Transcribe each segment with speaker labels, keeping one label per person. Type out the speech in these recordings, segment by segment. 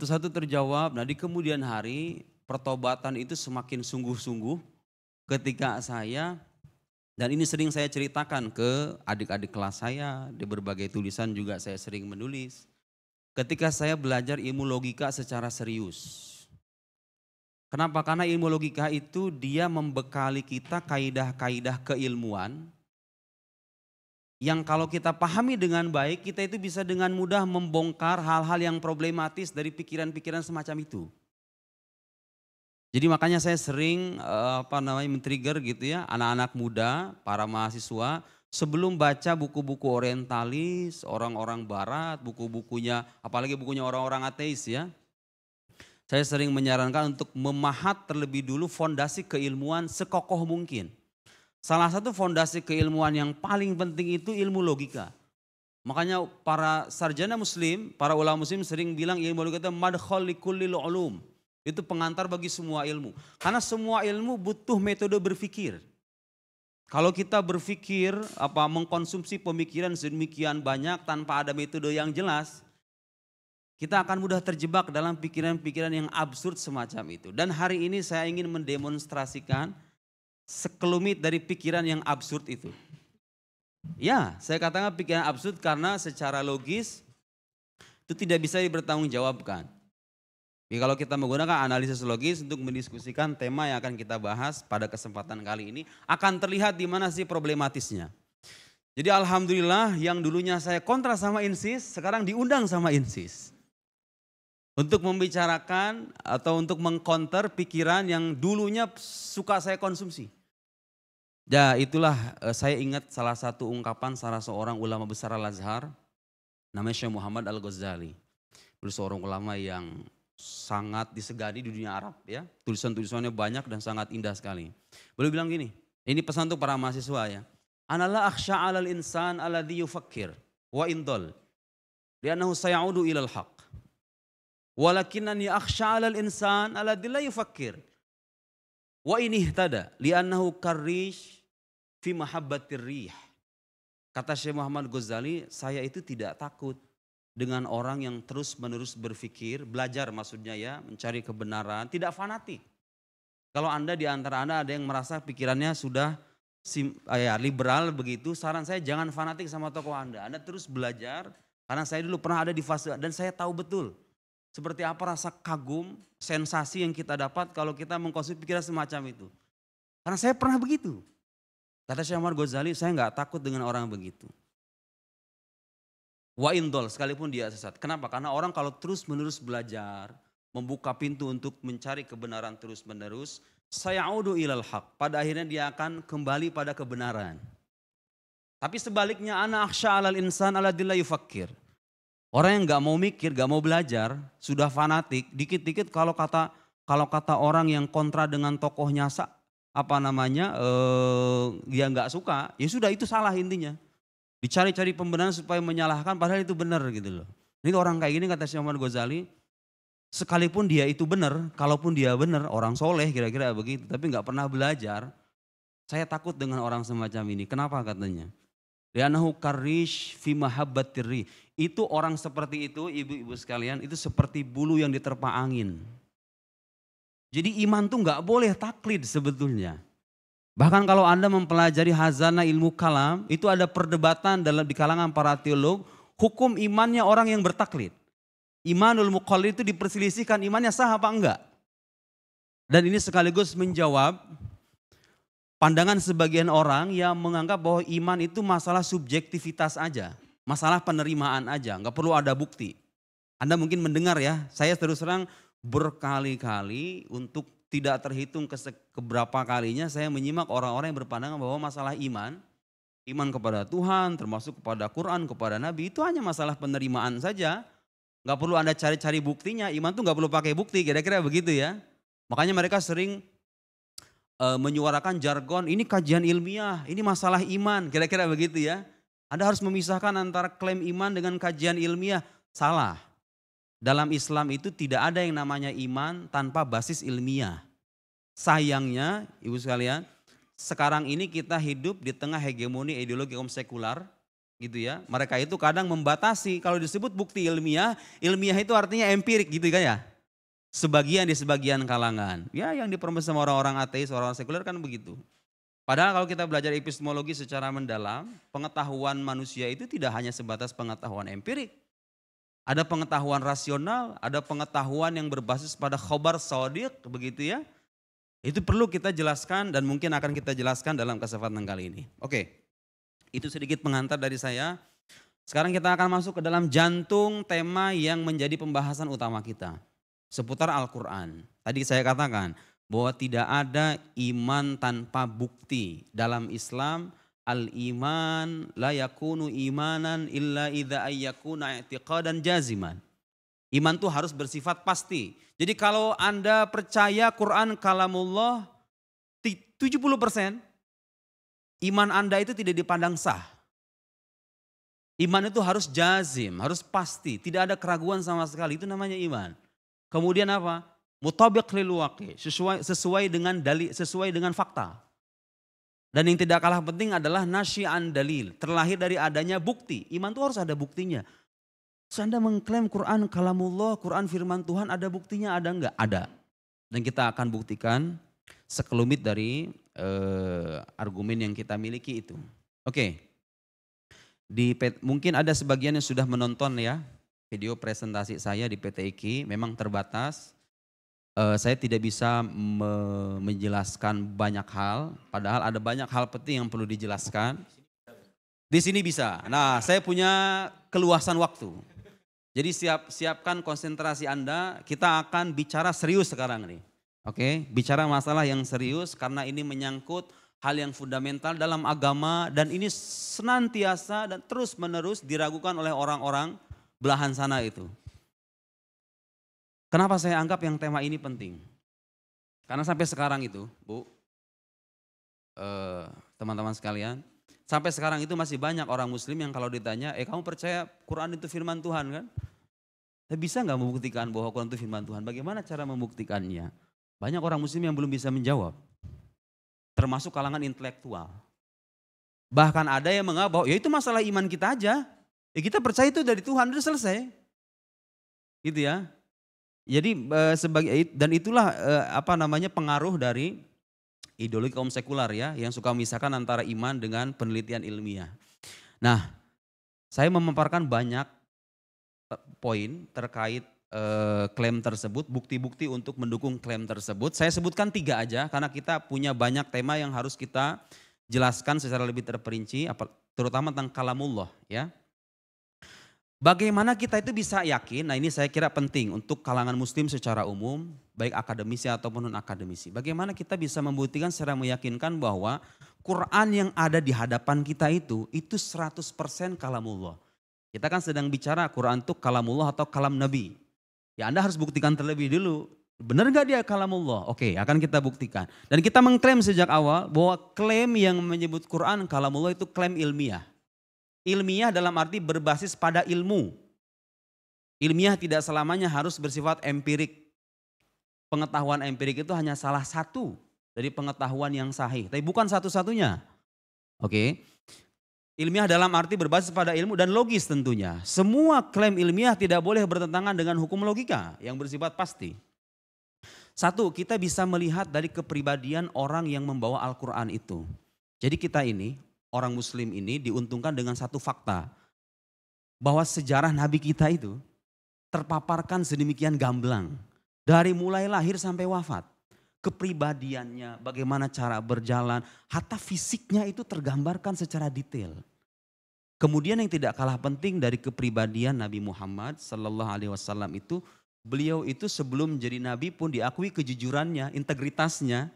Speaker 1: Satu-satu terjawab. Nah di kemudian hari pertobatan itu semakin sungguh-sungguh ketika saya dan ini sering saya ceritakan ke adik-adik kelas saya di berbagai tulisan juga saya sering menulis. Ketika saya belajar ilmu logika secara serius. Kenapa? Karena ilmu logika itu dia membekali kita kaidah-kaidah keilmuan yang kalau kita pahami dengan baik, kita itu bisa dengan mudah membongkar hal-hal yang problematis dari pikiran-pikiran semacam itu. Jadi makanya saya sering eh, apa namanya men-trigger gitu ya anak-anak muda, para mahasiswa sebelum baca buku-buku orientalis, orang-orang barat, buku-bukunya apalagi bukunya orang-orang ateis ya. Saya sering menyarankan untuk memahat terlebih dulu fondasi keilmuan sekokoh mungkin. Salah satu fondasi keilmuan yang paling penting itu ilmu logika. Makanya para sarjana muslim, para ulama muslim sering bilang ilmu logika itu madkhal likullil ulum. Itu pengantar bagi semua ilmu. Karena semua ilmu butuh metode berpikir. Kalau kita berpikir apa mengkonsumsi pemikiran sedemikian banyak tanpa ada metode yang jelas, kita akan mudah terjebak dalam pikiran-pikiran yang absurd semacam itu. Dan hari ini saya ingin mendemonstrasikan sekelumit dari pikiran yang absurd itu. Ya, saya katakan pikiran absurd karena secara logis itu tidak bisa dipertanggungjawabkan. Jadi ya, kalau kita menggunakan analisis logis untuk mendiskusikan tema yang akan kita bahas pada kesempatan kali ini, akan terlihat di mana sih problematisnya. Jadi alhamdulillah yang dulunya saya kontra sama Insis, sekarang diundang sama Insis. Untuk membicarakan atau untuk mengkonter pikiran yang dulunya suka saya konsumsi. Ya itulah eh, saya ingat salah satu ungkapan salah seorang ulama besar Al-Azhar namanya Syekh Muhammad Al-Ghazali. Beliau seorang ulama yang sangat disegani di dunia Arab ya. Tulisan-tulisannya banyak dan sangat indah sekali. Beliau bilang gini, ini pesan untuk para mahasiswa ya. Analah akhsha 'alal insan alladhi yufakir wa indol. Li'annahu sayaudu ilal haq. Walakinani akhsha 'alal insan alladhi la yufakir. Wa inih tada li'annahu karish fi mahabbatir rih. Kata Syekh Muhammad Ghazali, saya itu tidak takut dengan orang yang terus-menerus berpikir, belajar maksudnya ya, mencari kebenaran, tidak fanatik. Kalau Anda di antara Anda ada yang merasa pikirannya sudah sim, eh, ya, liberal begitu, saran saya jangan fanatik sama tokoh Anda. Anda terus belajar, karena saya dulu pernah ada di fase, dan saya tahu betul seperti apa rasa kagum, sensasi yang kita dapat kalau kita mengkonsumsi pikiran semacam itu. Karena saya pernah begitu. Kata Syekh Umar Ghazali, saya nggak takut dengan orang begitu. Wa indol, sekalipun dia sesat. Kenapa? Karena orang kalau terus-menerus belajar, membuka pintu untuk mencari kebenaran terus-menerus, saya audu ilal hak. Pada akhirnya dia akan kembali pada kebenaran. Tapi sebaliknya, anak aksha alal insan dilayu yufakir. Orang yang nggak mau mikir, nggak mau belajar, sudah fanatik, dikit-dikit kalau kata kalau kata orang yang kontra dengan tokohnya apa namanya eh, dia nggak suka, ya sudah itu salah intinya. Dicari-cari pembenaran supaya menyalahkan padahal itu benar gitu loh. Ini orang kayak gini kata Syamar Ghazali, sekalipun dia itu benar, kalaupun dia benar orang soleh kira-kira begitu, tapi nggak pernah belajar, saya takut dengan orang semacam ini. Kenapa katanya? Rianahu karish fi Itu orang seperti itu, ibu-ibu sekalian, itu seperti bulu yang diterpa angin. Jadi iman tuh nggak boleh taklid sebetulnya. Bahkan kalau Anda mempelajari hazana ilmu kalam, itu ada perdebatan dalam di kalangan para teolog, hukum imannya orang yang bertaklid. Imanul muqallid itu diperselisihkan imannya sah apa enggak. Dan ini sekaligus menjawab pandangan sebagian orang yang menganggap bahwa iman itu masalah subjektivitas aja. Masalah penerimaan aja, enggak perlu ada bukti. Anda mungkin mendengar ya, saya terus terang berkali-kali untuk tidak terhitung keberapa kalinya saya menyimak orang-orang yang berpandangan bahwa masalah iman, iman kepada Tuhan, termasuk kepada Quran, kepada Nabi itu hanya masalah penerimaan saja. Gak perlu Anda cari-cari buktinya, iman tuh gak perlu pakai bukti, kira-kira begitu ya. Makanya mereka sering e, menyuarakan jargon, ini kajian ilmiah, ini masalah iman, kira-kira begitu ya. Anda harus memisahkan antara klaim iman dengan kajian ilmiah. Salah. Dalam Islam itu tidak ada yang namanya iman tanpa basis ilmiah. Sayangnya, ibu sekalian, sekarang ini kita hidup di tengah hegemoni ideologi kaum sekular, gitu ya. Mereka itu kadang membatasi kalau disebut bukti ilmiah, ilmiah itu artinya empirik gitu kan ya. Sebagian di sebagian kalangan. Ya yang dipermes sama orang-orang ateis, orang-orang sekuler kan begitu. Padahal kalau kita belajar epistemologi secara mendalam, pengetahuan manusia itu tidak hanya sebatas pengetahuan empirik. Ada pengetahuan rasional, ada pengetahuan yang berbasis pada khobar sodik, begitu ya. Itu perlu kita jelaskan dan mungkin akan kita jelaskan dalam kesempatan kali ini. Oke, itu sedikit pengantar dari saya. Sekarang kita akan masuk ke dalam jantung tema yang menjadi pembahasan utama kita. Seputar Al-Quran. Tadi saya katakan bahwa tidak ada iman tanpa bukti dalam Islam al iman la yakunu imanan illa idza ayyakuna i'tiqadan jaziman. Iman itu harus bersifat pasti. Jadi kalau Anda percaya Quran kalamullah 70% iman Anda itu tidak dipandang sah. Iman itu harus jazim, harus pasti, tidak ada keraguan sama sekali. Itu namanya iman. Kemudian apa? Mutabik lil sesuai sesuai dengan dalil, sesuai dengan fakta. Dan yang tidak kalah penting adalah nasyian dalil. Terlahir dari adanya bukti. Iman itu harus ada buktinya. Terus Anda mengklaim Quran kalamullah, Quran firman Tuhan ada buktinya ada enggak? Ada. Dan kita akan buktikan sekelumit dari uh, argumen yang kita miliki itu. Oke. Okay. Di mungkin ada sebagian yang sudah menonton ya video presentasi saya di PT IKI. memang terbatas uh, saya tidak bisa me menjelaskan banyak hal, padahal ada banyak hal penting yang perlu dijelaskan. Di sini bisa. Nah, saya punya keluasan waktu. Jadi siap siapkan konsentrasi Anda, kita akan bicara serius sekarang nih. Oke, okay? bicara masalah yang serius karena ini menyangkut hal yang fundamental dalam agama dan ini senantiasa dan terus-menerus diragukan oleh orang-orang belahan sana itu. Kenapa saya anggap yang tema ini penting? Karena sampai sekarang itu, Bu, eh, teman-teman eh, sekalian, sampai sekarang itu masih banyak orang muslim yang kalau ditanya, eh kamu percaya Quran itu firman Tuhan kan? Bisa nggak membuktikan bahwa Quran itu firman Tuhan? Bagaimana cara membuktikannya? Banyak orang muslim yang belum bisa menjawab. Termasuk kalangan intelektual. Bahkan ada yang menganggap bahwa ya itu masalah iman kita aja. Ya kita percaya itu dari Tuhan, udah selesai. Gitu ya. Jadi eh, sebagai dan itulah eh, apa namanya pengaruh dari ideologi kaum sekular ya yang suka memisahkan antara iman dengan penelitian ilmiah. Nah, saya memaparkan banyak eh, poin terkait eh, klaim tersebut, bukti-bukti untuk mendukung klaim tersebut. Saya sebutkan tiga aja karena kita punya banyak tema yang harus kita jelaskan secara lebih terperinci, terutama tentang kalamullah ya. Bagaimana kita itu bisa yakin? Nah ini saya kira penting untuk kalangan muslim secara umum, baik akademisi ataupun non-akademisi. Bagaimana kita bisa membuktikan secara meyakinkan bahwa Quran yang ada di hadapan kita itu, itu 100% kalamullah. Kita kan sedang bicara Quran itu kalamullah atau kalam nabi. Ya Anda harus buktikan terlebih dulu, benar gak dia kalamullah? Oke akan kita buktikan. Dan kita mengklaim sejak awal bahwa klaim yang menyebut Quran kalamullah itu klaim ilmiah. Ilmiah dalam arti berbasis pada ilmu. Ilmiah tidak selamanya harus bersifat empirik. Pengetahuan empirik itu hanya salah satu dari pengetahuan yang sahih, tapi bukan satu-satunya. Oke. Okay. Ilmiah dalam arti berbasis pada ilmu dan logis tentunya. Semua klaim ilmiah tidak boleh bertentangan dengan hukum logika yang bersifat pasti. Satu, kita bisa melihat dari kepribadian orang yang membawa Al-Quran itu. Jadi kita ini orang muslim ini diuntungkan dengan satu fakta. Bahwa sejarah nabi kita itu terpaparkan sedemikian gamblang. Dari mulai lahir sampai wafat. Kepribadiannya, bagaimana cara berjalan, hatta fisiknya itu tergambarkan secara detail. Kemudian yang tidak kalah penting dari kepribadian Nabi Muhammad Sallallahu Alaihi Wasallam itu, beliau itu sebelum jadi nabi pun diakui kejujurannya, integritasnya,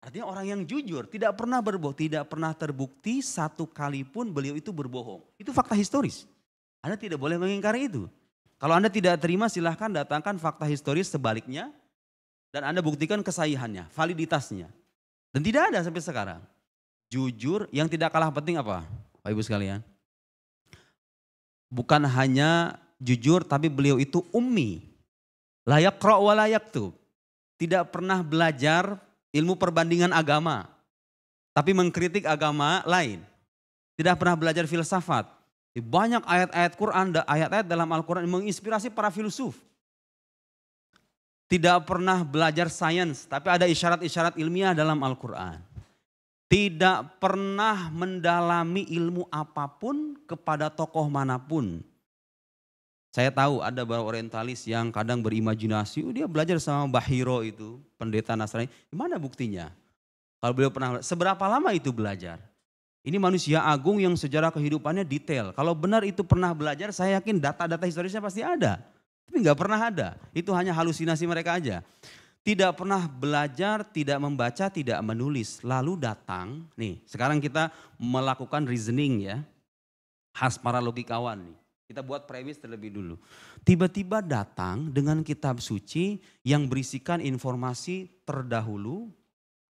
Speaker 1: Artinya orang yang jujur, tidak pernah berbohong, tidak pernah terbukti satu kali pun beliau itu berbohong. Itu fakta historis. Anda tidak boleh mengingkari itu. Kalau Anda tidak terima silahkan datangkan fakta historis sebaliknya dan Anda buktikan kesahihannya, validitasnya. Dan tidak ada sampai sekarang. Jujur yang tidak kalah penting apa? Pak Ibu sekalian. Bukan hanya jujur tapi beliau itu ummi. Layak kro layak tuh. Tidak pernah belajar, ilmu perbandingan agama, tapi mengkritik agama lain. Tidak pernah belajar filsafat. Banyak ayat-ayat Quran, ayat-ayat dalam Al-Quran menginspirasi para filsuf. Tidak pernah belajar sains, tapi ada isyarat-isyarat ilmiah dalam Al-Quran. Tidak pernah mendalami ilmu apapun kepada tokoh manapun. Saya tahu ada beberapa orientalis yang kadang berimajinasi, oh, dia belajar sama Bahiro itu, pendeta Nasrani. Mana buktinya? Kalau beliau pernah, seberapa lama itu belajar? Ini manusia agung yang sejarah kehidupannya detail. Kalau benar itu pernah belajar, saya yakin data-data historisnya pasti ada. Tapi nggak pernah ada. Itu hanya halusinasi mereka aja. Tidak pernah belajar, tidak membaca, tidak menulis. Lalu datang, nih sekarang kita melakukan reasoning ya. Khas para logikawan nih. Kita buat premis terlebih dulu. Tiba-tiba datang dengan kitab suci yang berisikan informasi terdahulu.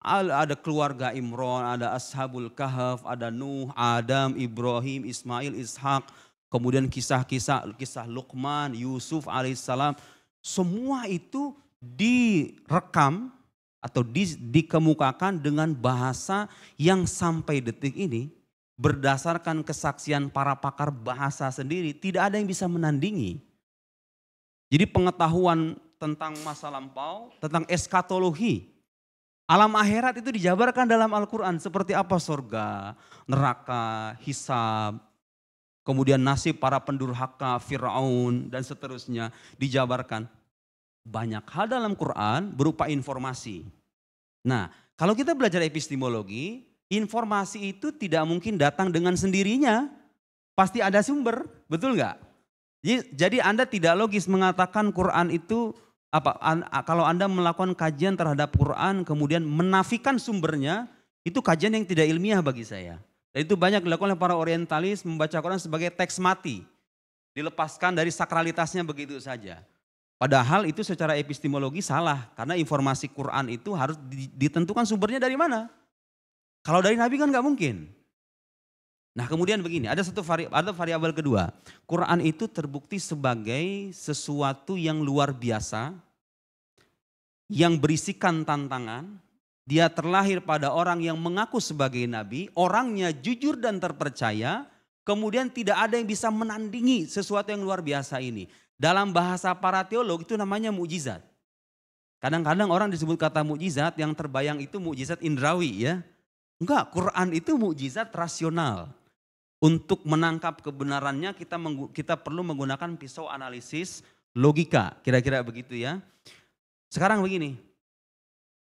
Speaker 1: Ada keluarga Imron, ada Ashabul Kahf, ada Nuh, Adam, Ibrahim, Ismail, Ishak. Kemudian kisah-kisah kisah Luqman, Yusuf alaihissalam. Semua itu direkam atau di, dikemukakan dengan bahasa yang sampai detik ini berdasarkan kesaksian para pakar bahasa sendiri, tidak ada yang bisa menandingi. Jadi pengetahuan tentang masa lampau, tentang eskatologi, alam akhirat itu dijabarkan dalam Al-Quran seperti apa sorga, neraka, hisab, kemudian nasib para pendurhaka, Fir'aun, dan seterusnya dijabarkan. Banyak hal dalam Quran berupa informasi. Nah, kalau kita belajar epistemologi, informasi itu tidak mungkin datang dengan sendirinya. Pasti ada sumber, betul nggak? Jadi Anda tidak logis mengatakan Quran itu apa kalau Anda melakukan kajian terhadap Quran kemudian menafikan sumbernya, itu kajian yang tidak ilmiah bagi saya. Dan itu banyak dilakukan oleh para orientalis membaca Quran sebagai teks mati. Dilepaskan dari sakralitasnya begitu saja. Padahal itu secara epistemologi salah karena informasi Quran itu harus ditentukan sumbernya dari mana. Kalau dari Nabi kan nggak mungkin. Nah kemudian begini, ada satu vari, ada variabel kedua. Quran itu terbukti sebagai sesuatu yang luar biasa, yang berisikan tantangan. Dia terlahir pada orang yang mengaku sebagai nabi, orangnya jujur dan terpercaya, kemudian tidak ada yang bisa menandingi sesuatu yang luar biasa ini. Dalam bahasa para teolog itu namanya mujizat. Kadang-kadang orang disebut kata mujizat yang terbayang itu mujizat indrawi ya. Enggak, Quran itu mukjizat rasional. Untuk menangkap kebenarannya kita kita perlu menggunakan pisau analisis logika, kira-kira begitu ya. Sekarang begini,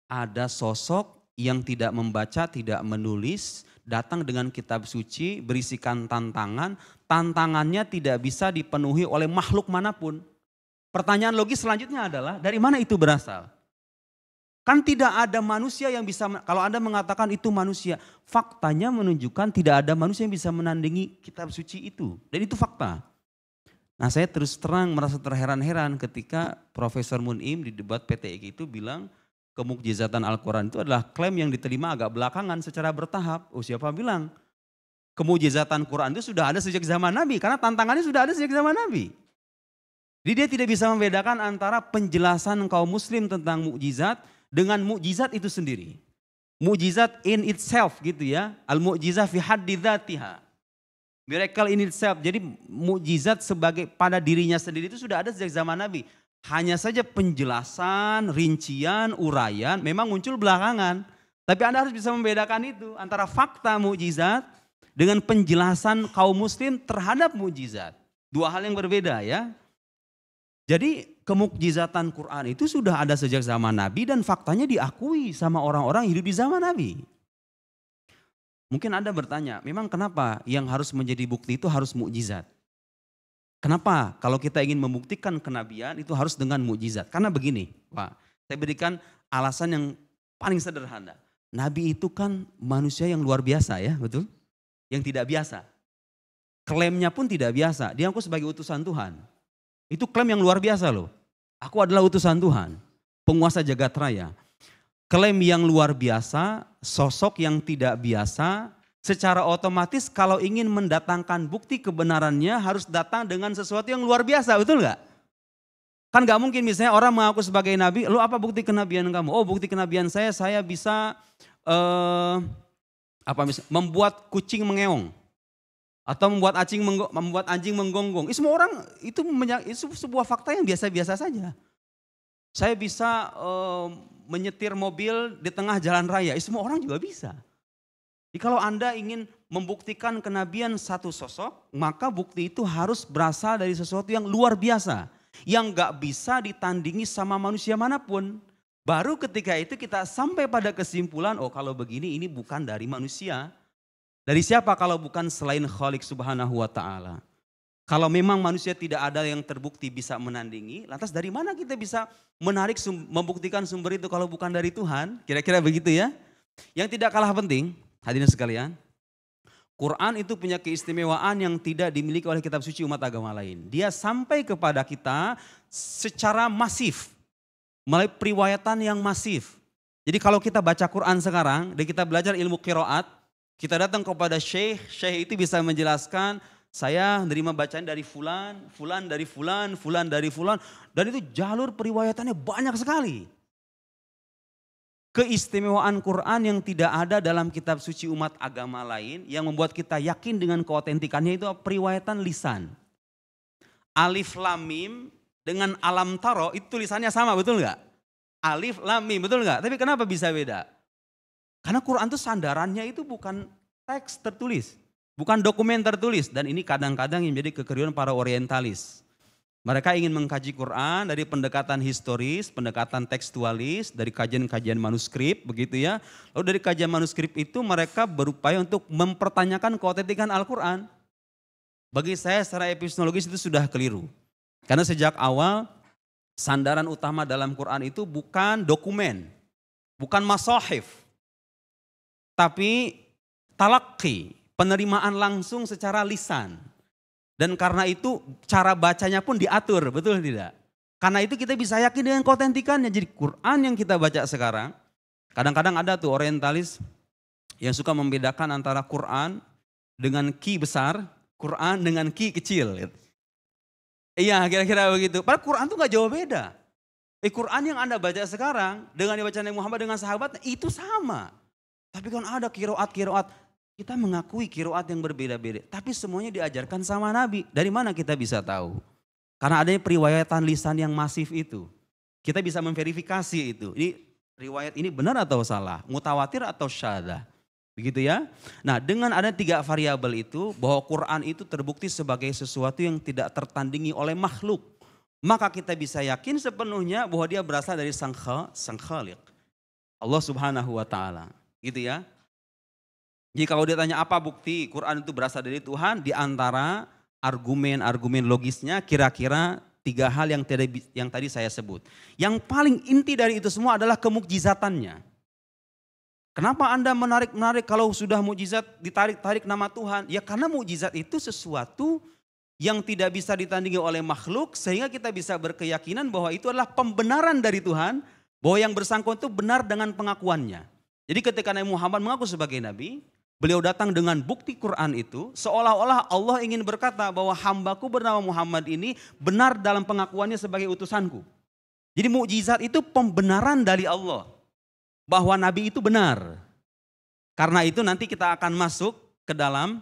Speaker 1: ada sosok yang tidak membaca, tidak menulis, datang dengan kitab suci berisikan tantangan, tantangannya tidak bisa dipenuhi oleh makhluk manapun. Pertanyaan logis selanjutnya adalah dari mana itu berasal? Kan tidak ada manusia yang bisa, kalau Anda mengatakan itu manusia, faktanya menunjukkan tidak ada manusia yang bisa menandingi kitab suci itu. Dan itu fakta. Nah saya terus terang merasa terheran-heran ketika Profesor Mun'im di debat PTI itu bilang kemukjizatan Al-Quran itu adalah klaim yang diterima agak belakangan secara bertahap. Oh siapa bilang? Kemujizatan Quran itu sudah ada sejak zaman Nabi karena tantangannya sudah ada sejak zaman Nabi. Jadi dia tidak bisa membedakan antara penjelasan kaum muslim tentang mukjizat dengan mukjizat itu sendiri. Mukjizat in itself gitu ya. Al mukjizah fi haddi Miracle in itself. Jadi mukjizat sebagai pada dirinya sendiri itu sudah ada sejak zaman Nabi. Hanya saja penjelasan, rincian, uraian memang muncul belakangan. Tapi Anda harus bisa membedakan itu antara fakta mukjizat dengan penjelasan kaum muslim terhadap mukjizat. Dua hal yang berbeda ya. Jadi kemukjizatan Quran itu sudah ada sejak zaman Nabi dan faktanya diakui sama orang-orang hidup di zaman Nabi. Mungkin Anda bertanya, memang kenapa yang harus menjadi bukti itu harus mukjizat? Kenapa kalau kita ingin membuktikan kenabian itu harus dengan mukjizat? Karena begini, Pak, saya berikan alasan yang paling sederhana. Nabi itu kan manusia yang luar biasa ya, betul? Yang tidak biasa. Klaimnya pun tidak biasa. Diangkut sebagai utusan Tuhan. Itu klaim yang luar biasa loh. Aku adalah utusan Tuhan, penguasa jagat raya. Klaim yang luar biasa, sosok yang tidak biasa, secara otomatis kalau ingin mendatangkan bukti kebenarannya harus datang dengan sesuatu yang luar biasa, betul nggak? Kan nggak mungkin misalnya orang mengaku sebagai nabi, lu apa bukti kenabian kamu? Oh bukti kenabian saya, saya bisa eh, apa misalnya, membuat kucing mengeong atau membuat anjing membuat anjing menggonggong. semua orang itu, itu sebuah fakta yang biasa-biasa saja. Saya bisa eh, menyetir mobil di tengah jalan raya. semua orang juga bisa. Jadi kalau Anda ingin membuktikan kenabian satu sosok, maka bukti itu harus berasal dari sesuatu yang luar biasa. Yang gak bisa ditandingi sama manusia manapun. Baru ketika itu kita sampai pada kesimpulan, oh kalau begini ini bukan dari manusia dari siapa kalau bukan selain Khalik subhanahu wa ta'ala. Kalau memang manusia tidak ada yang terbukti bisa menandingi, lantas dari mana kita bisa menarik, membuktikan sumber itu kalau bukan dari Tuhan? Kira-kira begitu ya. Yang tidak kalah penting, hadirin sekalian, Quran itu punya keistimewaan yang tidak dimiliki oleh kitab suci umat agama lain. Dia sampai kepada kita secara masif, melalui periwayatan yang masif. Jadi kalau kita baca Quran sekarang, dan kita belajar ilmu kiroat, kita datang kepada syekh, syekh itu bisa menjelaskan saya menerima bacaan dari fulan, fulan dari fulan, fulan dari fulan dan itu jalur periwayatannya banyak sekali. Keistimewaan Quran yang tidak ada dalam kitab suci umat agama lain yang membuat kita yakin dengan keotentikannya itu periwayatan lisan. Alif lam mim dengan alam taro itu tulisannya sama betul nggak? Alif lam mim betul nggak? Tapi kenapa bisa beda? Karena Quran itu sandarannya itu bukan teks tertulis, bukan dokumen tertulis dan ini kadang-kadang yang menjadi kekeriuan para orientalis. Mereka ingin mengkaji Quran dari pendekatan historis, pendekatan tekstualis, dari kajian-kajian manuskrip begitu ya. Lalu dari kajian manuskrip itu mereka berupaya untuk mempertanyakan keotetikan Al-Quran. Bagi saya secara epistemologis itu sudah keliru. Karena sejak awal sandaran utama dalam Quran itu bukan dokumen, bukan masohif, tapi talaki, penerimaan langsung secara lisan. Dan karena itu cara bacanya pun diatur, betul tidak? Karena itu kita bisa yakin dengan kontentikannya Jadi Quran yang kita baca sekarang, kadang-kadang ada tuh orientalis yang suka membedakan antara Quran dengan ki besar, Quran dengan ki kecil. Iya kira-kira begitu. Padahal Quran tuh nggak jauh beda. Eh, Quran yang Anda baca sekarang dengan yang Nabi Muhammad dengan sahabat itu sama. Tapi kan ada kiroat-kiroat. Kita mengakui kiroat yang berbeda-beda. Tapi semuanya diajarkan sama Nabi. Dari mana kita bisa tahu? Karena adanya periwayatan lisan yang masif itu. Kita bisa memverifikasi itu. Ini riwayat ini benar atau salah? Mutawatir atau syadah? Begitu ya. Nah, dengan ada tiga variabel itu bahwa Quran itu terbukti sebagai sesuatu yang tidak tertandingi oleh makhluk. Maka kita bisa yakin sepenuhnya bahwa dia berasal dari Sang, khalik. Allah Subhanahu wa taala gitu ya. Jadi kalau dia tanya apa bukti Quran itu berasal dari Tuhan, di antara argumen-argumen logisnya kira-kira tiga hal yang tadi, yang tadi saya sebut. Yang paling inti dari itu semua adalah kemukjizatannya. Kenapa Anda menarik-menarik kalau sudah mukjizat ditarik-tarik nama Tuhan? Ya karena mukjizat itu sesuatu yang tidak bisa ditandingi oleh makhluk sehingga kita bisa berkeyakinan bahwa itu adalah pembenaran dari Tuhan bahwa yang bersangkutan itu benar dengan pengakuannya. Jadi ketika Nabi Muhammad mengaku sebagai nabi, beliau datang dengan bukti Quran itu seolah-olah Allah ingin berkata bahwa hambaku bernama Muhammad ini benar dalam pengakuannya sebagai utusanku. Jadi mukjizat itu pembenaran dari Allah bahwa nabi itu benar. Karena itu nanti kita akan masuk ke dalam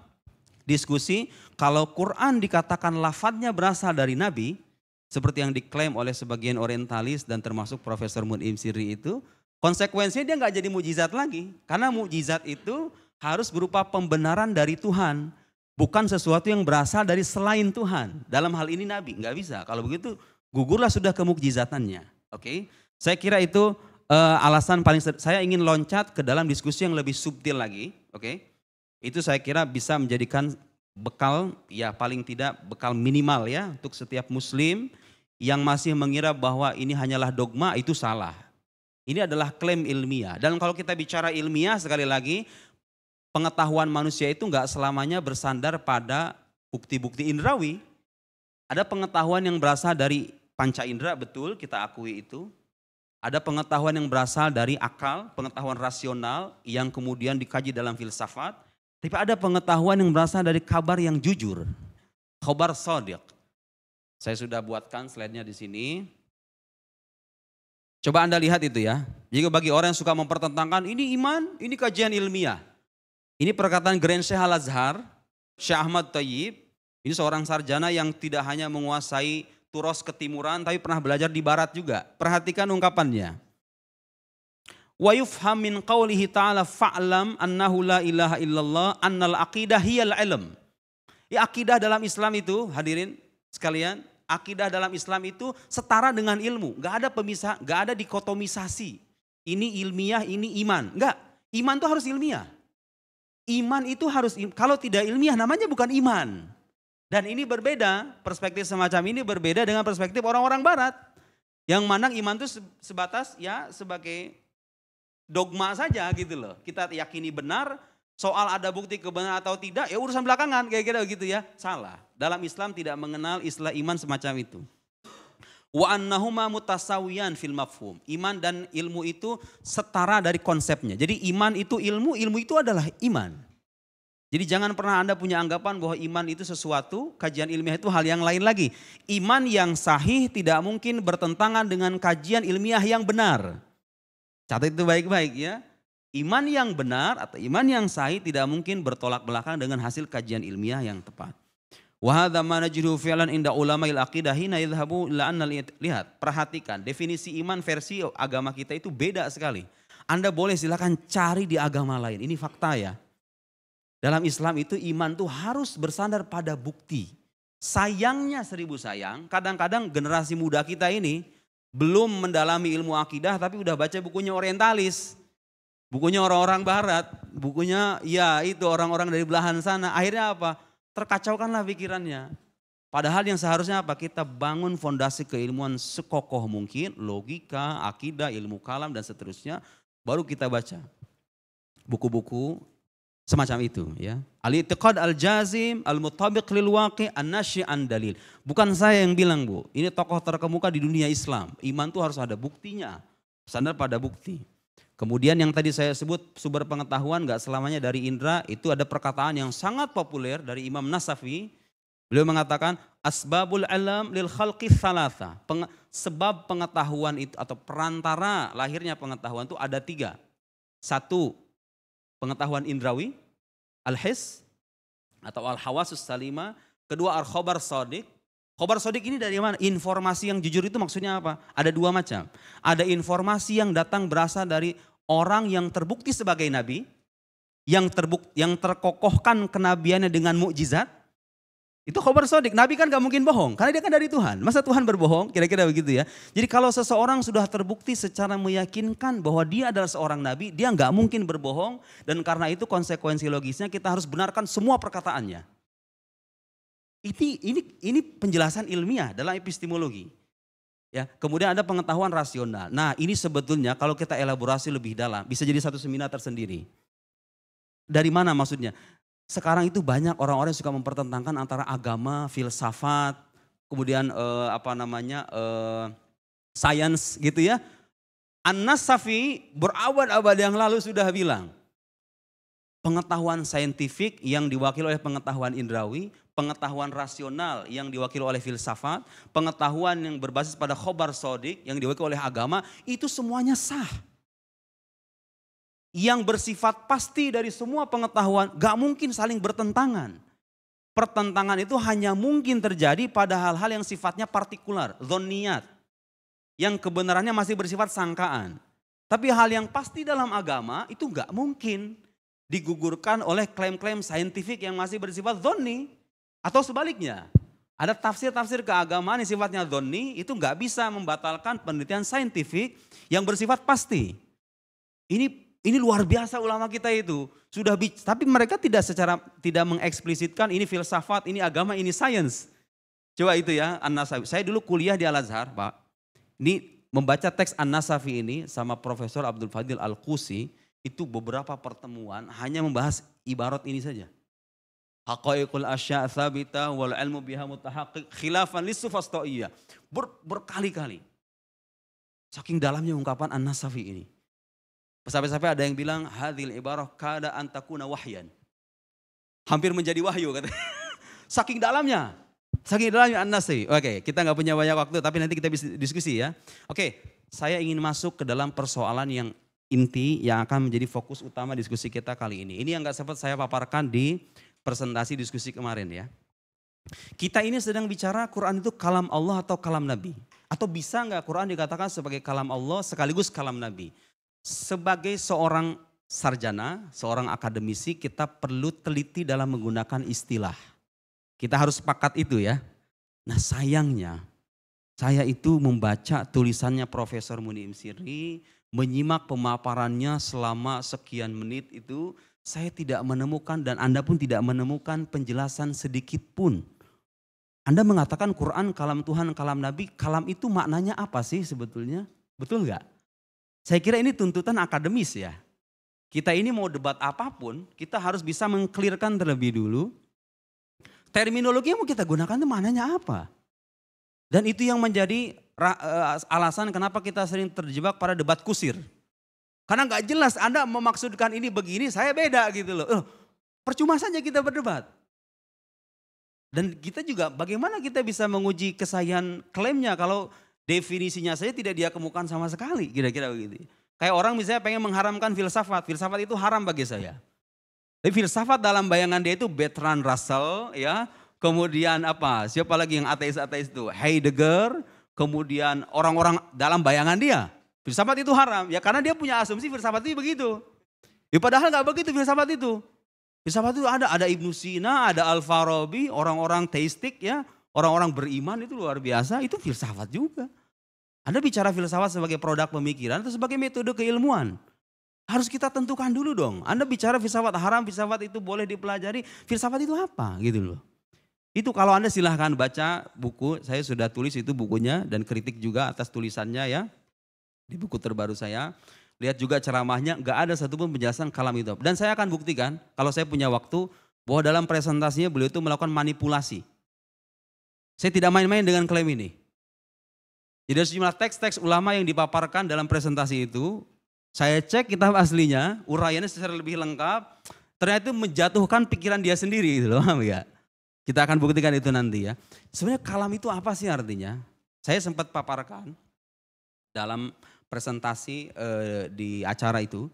Speaker 1: diskusi kalau Quran dikatakan lafadznya berasal dari nabi seperti yang diklaim oleh sebagian orientalis dan termasuk Profesor Mun'im Sirri itu, Konsekuensinya dia nggak jadi mujizat lagi. Karena mujizat itu harus berupa pembenaran dari Tuhan. Bukan sesuatu yang berasal dari selain Tuhan. Dalam hal ini Nabi, nggak bisa. Kalau begitu gugurlah sudah kemukjizatannya. Oke, okay? saya kira itu uh, alasan paling saya ingin loncat ke dalam diskusi yang lebih subtil lagi. Oke, okay? itu saya kira bisa menjadikan bekal ya paling tidak bekal minimal ya untuk setiap Muslim yang masih mengira bahwa ini hanyalah dogma itu salah. Ini adalah klaim ilmiah. Dan kalau kita bicara ilmiah sekali lagi, pengetahuan manusia itu nggak selamanya bersandar pada bukti-bukti indrawi. Ada pengetahuan yang berasal dari panca indera, betul kita akui itu. Ada pengetahuan yang berasal dari akal, pengetahuan rasional yang kemudian dikaji dalam filsafat. Tapi ada pengetahuan yang berasal dari kabar yang jujur. kabar sodiq. Saya sudah buatkan slide-nya di sini. Coba Anda lihat itu ya. Jika bagi orang yang suka mempertentangkan, ini iman, ini kajian ilmiah. Ini perkataan Grand Sheikh Al-Azhar, Syekh Ahmad Tayyib, ini seorang sarjana yang tidak hanya menguasai Turos ketimuran, tapi pernah belajar di barat juga. Perhatikan ungkapannya. Wa yufham min qawlihi ta'ala fa'lam annahu la ilaha illallah annal aqidah hiyal ilm. Ya akidah dalam Islam itu hadirin sekalian Akidah dalam Islam itu setara dengan ilmu. Gak ada pemisah, gak ada dikotomisasi. Ini ilmiah, ini iman. Enggak, iman itu harus ilmiah. Iman itu harus, kalau tidak ilmiah namanya bukan iman. Dan ini berbeda, perspektif semacam ini berbeda dengan perspektif orang-orang barat. Yang mana iman itu sebatas ya sebagai dogma saja gitu loh. Kita yakini benar, Soal ada bukti kebenaran atau tidak, ya urusan belakangan, kayak kira begitu ya. Salah. Dalam Islam tidak mengenal istilah iman semacam itu. Wa annahuma mutasawiyan fil mafhum. Iman dan ilmu itu setara dari konsepnya. Jadi iman itu ilmu, ilmu itu adalah iman. Jadi jangan pernah Anda punya anggapan bahwa iman itu sesuatu, kajian ilmiah itu hal yang lain lagi. Iman yang sahih tidak mungkin bertentangan dengan kajian ilmiah yang benar. Catat itu baik-baik ya. Iman yang benar atau iman yang sahih tidak mungkin bertolak belakang dengan hasil kajian ilmiah yang tepat. inda ulama lihat perhatikan definisi iman versi agama kita itu beda sekali. Anda boleh silakan cari di agama lain. Ini fakta ya. Dalam Islam itu iman tuh harus bersandar pada bukti. Sayangnya seribu sayang, kadang-kadang generasi muda kita ini belum mendalami ilmu akidah tapi udah baca bukunya orientalis Bukunya orang-orang barat, bukunya ya itu orang-orang dari belahan sana. Akhirnya apa? Terkacaukanlah pikirannya. Padahal yang seharusnya apa? Kita bangun fondasi keilmuan sekokoh mungkin, logika, akidah, ilmu kalam dan seterusnya, baru kita baca buku-buku semacam itu ya. Al-i'tiqad al-jazim al-mutabiq lil waqi' an nashi an dalil. Bukan saya yang bilang, Bu. Ini tokoh terkemuka di dunia Islam. Iman itu harus ada buktinya. Standar pada bukti. Kemudian yang tadi saya sebut sumber pengetahuan gak selamanya dari indera, itu ada perkataan yang sangat populer dari Imam Nasafi. Beliau mengatakan asbabul alam lil khalqi salasa. Peng, sebab pengetahuan itu atau perantara lahirnya pengetahuan itu ada tiga. Satu, pengetahuan indrawi, al-his atau al-hawasus salima. Kedua, al-khobar sadiq. Khobar sodik ini dari mana? Informasi yang jujur itu maksudnya apa? Ada dua macam. Ada informasi yang datang berasal dari orang yang terbukti sebagai nabi, yang terbukti, yang terkokohkan kenabiannya dengan mukjizat. Itu khobar sodik. Nabi kan gak mungkin bohong, karena dia kan dari Tuhan. Masa Tuhan berbohong? Kira-kira begitu ya. Jadi kalau seseorang sudah terbukti secara meyakinkan bahwa dia adalah seorang nabi, dia gak mungkin berbohong. Dan karena itu konsekuensi logisnya kita harus benarkan semua perkataannya. Ini ini ini penjelasan ilmiah dalam epistemologi. Ya, kemudian ada pengetahuan rasional. Nah, ini sebetulnya kalau kita elaborasi lebih dalam bisa jadi satu seminar tersendiri. Dari mana maksudnya? Sekarang itu banyak orang-orang suka mempertentangkan antara agama, filsafat, kemudian eh, apa namanya? Eh, sains gitu ya. Anas Safi berabad-abad yang lalu sudah bilang, pengetahuan saintifik yang diwakili oleh pengetahuan indrawi pengetahuan rasional yang diwakili oleh filsafat, pengetahuan yang berbasis pada khobar sodik yang diwakili oleh agama, itu semuanya sah. Yang bersifat pasti dari semua pengetahuan, gak mungkin saling bertentangan. Pertentangan itu hanya mungkin terjadi pada hal-hal yang sifatnya partikular, zoniat. Yang kebenarannya masih bersifat sangkaan. Tapi hal yang pasti dalam agama itu gak mungkin digugurkan oleh klaim-klaim saintifik yang masih bersifat zoni. Atau sebaliknya, ada tafsir-tafsir keagamaan yang sifatnya doni itu nggak bisa membatalkan penelitian saintifik yang bersifat pasti. Ini ini luar biasa ulama kita itu sudah tapi mereka tidak secara tidak mengeksplisitkan ini filsafat, ini agama, ini sains. Coba itu ya an Saya dulu kuliah di Al-Azhar, Pak. Ini membaca teks An-Nasafi ini sama Profesor Abdul Fadil al Kusi itu beberapa pertemuan hanya membahas ibarat ini saja. Haqaiqul asya' thabita wal ilmu biha mutahaqqiq khilafan lisufastu'iyah. Ber, berkali-kali. Saking dalamnya ungkapan An-Nasafi ini. Sampai-sampai ada yang bilang hadil ibarah kada antakuna wahyan. Hampir menjadi wahyu kata Saking dalamnya. Saking dalamnya An-Nasafi. Oke, kita nggak punya banyak waktu tapi nanti kita bisa diskusi ya. Oke, saya ingin masuk ke dalam persoalan yang inti yang akan menjadi fokus utama diskusi kita kali ini. Ini yang nggak sempat saya paparkan di presentasi diskusi kemarin ya. Kita ini sedang bicara Quran itu kalam Allah atau kalam Nabi. Atau bisa nggak Quran dikatakan sebagai kalam Allah sekaligus kalam Nabi. Sebagai seorang sarjana, seorang akademisi kita perlu teliti dalam menggunakan istilah. Kita harus sepakat itu ya. Nah sayangnya saya itu membaca tulisannya Profesor Munim Imsiri, menyimak pemaparannya selama sekian menit itu saya tidak menemukan dan Anda pun tidak menemukan penjelasan sedikit pun. Anda mengatakan Quran, kalam Tuhan, kalam Nabi, kalam itu maknanya apa sih sebetulnya? Betul nggak? Saya kira ini tuntutan akademis ya. Kita ini mau debat apapun, kita harus bisa mengklirkan terlebih dulu. Terminologi yang mau kita gunakan itu maknanya apa? Dan itu yang menjadi eh, alasan kenapa kita sering terjebak pada debat kusir. Karena nggak jelas Anda memaksudkan ini begini, saya beda gitu loh. Eh, percuma saja kita berdebat. Dan kita juga bagaimana kita bisa menguji kesayangan klaimnya kalau definisinya saya tidak dia kemukan sama sekali kira-kira begitu. Kayak orang misalnya pengen mengharamkan filsafat, filsafat itu haram bagi saya. Tapi filsafat dalam bayangan dia itu Bertrand Russell ya, kemudian apa? Siapa lagi yang ateis-ateis itu? Heidegger, kemudian orang-orang dalam bayangan dia. Filsafat itu haram ya karena dia punya asumsi filsafat itu begitu. Ya padahal gak begitu filsafat itu. Filsafat itu ada, ada Ibnu Sina, ada Al-Farabi, orang-orang teistik ya, orang-orang beriman itu luar biasa, itu filsafat juga. Anda bicara filsafat sebagai produk pemikiran atau sebagai metode keilmuan? Harus kita tentukan dulu dong. Anda bicara filsafat haram, filsafat itu boleh dipelajari, filsafat itu apa gitu loh. Itu kalau Anda silahkan baca buku, saya sudah tulis itu bukunya dan kritik juga atas tulisannya ya. Di buku terbaru saya, lihat juga ceramahnya, nggak ada satupun penjelasan kalam itu. Dan saya akan buktikan, kalau saya punya waktu, bahwa dalam presentasinya beliau itu melakukan manipulasi. Saya tidak main-main dengan klaim ini. Jadi sejumlah teks-teks ulama yang dipaparkan dalam presentasi itu, saya cek kitab aslinya, uraiannya secara lebih lengkap, ternyata itu menjatuhkan pikiran dia sendiri gitu loh, ya. Kita akan buktikan itu nanti ya. Sebenarnya kalam itu apa sih artinya? Saya sempat paparkan dalam presentasi eh, di acara itu,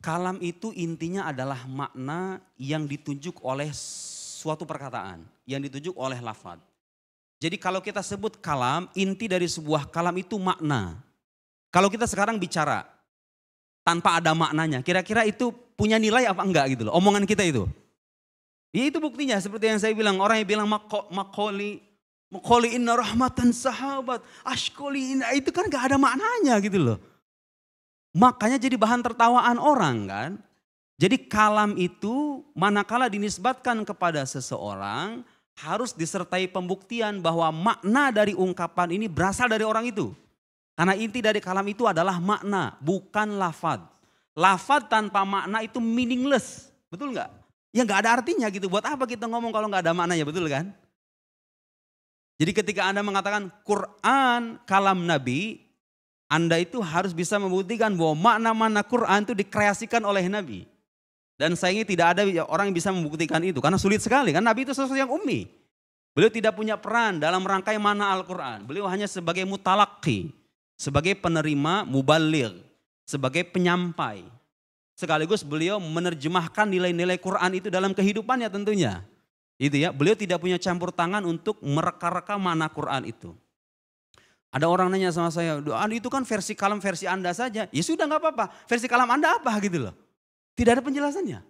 Speaker 1: kalam itu intinya adalah makna yang ditunjuk oleh suatu perkataan, yang ditunjuk oleh lafad. Jadi kalau kita sebut kalam, inti dari sebuah kalam itu makna. Kalau kita sekarang bicara tanpa ada maknanya, kira-kira itu punya nilai apa enggak gitu loh, omongan kita itu. Ya itu buktinya seperti yang saya bilang, orang yang bilang makoli Mukoli inna rahmatan sahabat. Ashkoli inna. Itu kan gak ada maknanya gitu loh. Makanya jadi bahan tertawaan orang kan. Jadi kalam itu manakala dinisbatkan kepada seseorang harus disertai pembuktian bahwa makna dari ungkapan ini berasal dari orang itu. Karena inti dari kalam itu adalah makna, bukan lafad. Lafad tanpa makna itu meaningless. Betul nggak? Ya nggak ada artinya gitu. Buat apa kita ngomong kalau nggak ada maknanya, betul kan? Jadi ketika Anda mengatakan Quran kalam Nabi, Anda itu harus bisa membuktikan bahwa makna-makna Quran itu dikreasikan oleh Nabi. Dan sayangnya tidak ada orang yang bisa membuktikan itu karena sulit sekali kan Nabi itu sesuatu yang ummi. Beliau tidak punya peran dalam rangkaian mana Al-Quran. Beliau hanya sebagai mutalaki, sebagai penerima mubalir, sebagai penyampai. Sekaligus beliau menerjemahkan nilai-nilai Quran itu dalam kehidupannya tentunya. Itu ya, beliau tidak punya campur tangan untuk mereka-reka mana Quran itu. Ada orang nanya sama saya, doa ah, itu kan versi kalam versi Anda saja. Ya sudah nggak apa-apa, versi kalam Anda apa gitu loh. Tidak ada penjelasannya.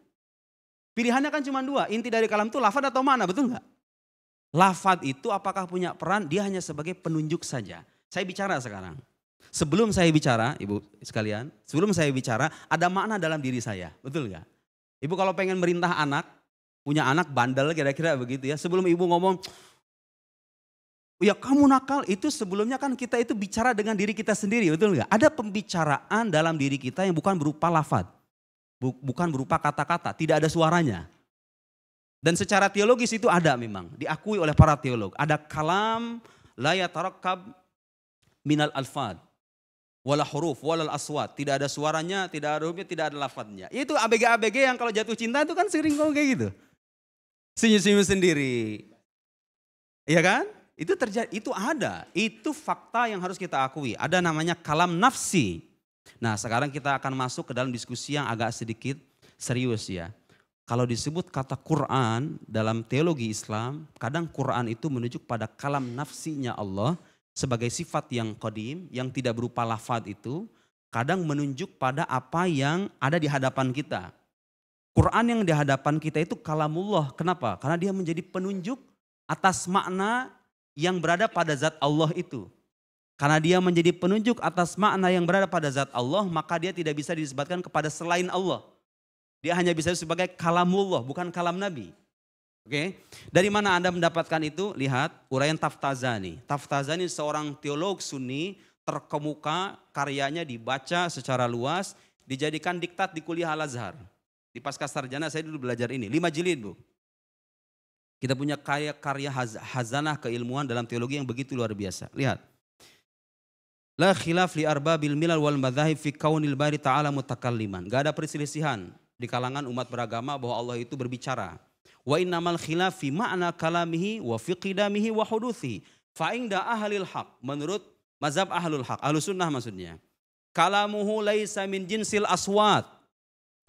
Speaker 1: Pilihannya kan cuma dua, inti dari kalam itu lafad atau mana, betul nggak? Lafad itu apakah punya peran, dia hanya sebagai penunjuk saja. Saya bicara sekarang. Sebelum saya bicara, ibu sekalian, sebelum saya bicara, ada makna dalam diri saya, betul nggak? Ibu kalau pengen merintah anak, punya anak bandel kira-kira begitu ya. Sebelum ibu ngomong, ya kamu nakal itu sebelumnya kan kita itu bicara dengan diri kita sendiri betul nggak? Ada pembicaraan dalam diri kita yang bukan berupa lafad, bukan berupa kata-kata, tidak ada suaranya. Dan secara teologis itu ada memang, diakui oleh para teolog. Ada kalam layatarakab minal alfad. Wala huruf, wala aswat. Tidak ada suaranya, tidak ada hurufnya, tidak ada lafadnya. Itu ABG-ABG yang kalau jatuh cinta itu kan sering kok kayak gitu. Senyum-senyum sendiri. Iya kan? Itu terjadi, itu ada. Itu fakta yang harus kita akui. Ada namanya kalam nafsi. Nah sekarang kita akan masuk ke dalam diskusi yang agak sedikit serius ya. Kalau disebut kata Quran dalam teologi Islam, kadang Quran itu menunjuk pada kalam nafsinya Allah sebagai sifat yang kodim, yang tidak berupa lafad itu, kadang menunjuk pada apa yang ada di hadapan kita. Quran yang di hadapan kita itu kalamullah. Kenapa? Karena dia menjadi penunjuk atas makna yang berada pada zat Allah itu. Karena dia menjadi penunjuk atas makna yang berada pada zat Allah, maka dia tidak bisa disebatkan kepada selain Allah. Dia hanya bisa sebagai kalamullah, bukan kalam Nabi. Oke, dari mana Anda mendapatkan itu? Lihat uraian Taftazani. Taftazani seorang teolog Sunni terkemuka, karyanya dibaca secara luas, dijadikan diktat di kuliah Al Azhar. Di pasca sarjana saya dulu belajar ini, lima jilid bu. Kita punya karya, karya haz, hazanah keilmuan dalam teologi yang begitu luar biasa. Lihat. La khilaf li bil milal wal madhahib fi kaunil bari ta'ala mutakalliman. Gak ada perselisihan di kalangan umat beragama bahwa Allah itu berbicara. Wa innamal khilaf fi ma'na kalamihi wa fi qidamihi wa huduthi. Fa'ingda ahlil haq. Menurut mazhab ahlul haq. Ahlus sunnah maksudnya. Kalamuhu laisa min jinsil aswat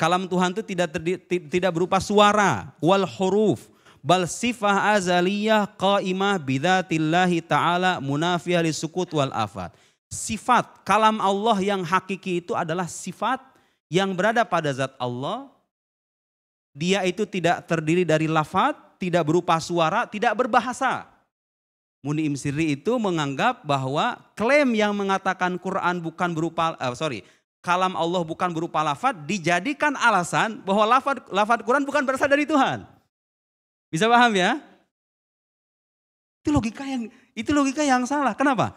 Speaker 1: Kalam Tuhan itu tidak terdi, tidak berupa suara wal huruf bal sifah azaliyah qaimah bidzatillahi taala munafiyah lisukut wal afat. Sifat kalam Allah yang hakiki itu adalah sifat yang berada pada zat Allah. Dia itu tidak terdiri dari lafat, tidak berupa suara, tidak berbahasa. Muni Imsiri itu menganggap bahwa klaim yang mengatakan Quran bukan berupa, uh, sorry, kalam Allah bukan berupa lafad dijadikan alasan bahwa lafad, lafad Quran bukan berasal dari Tuhan. Bisa paham ya? Itu logika yang itu logika yang salah. Kenapa?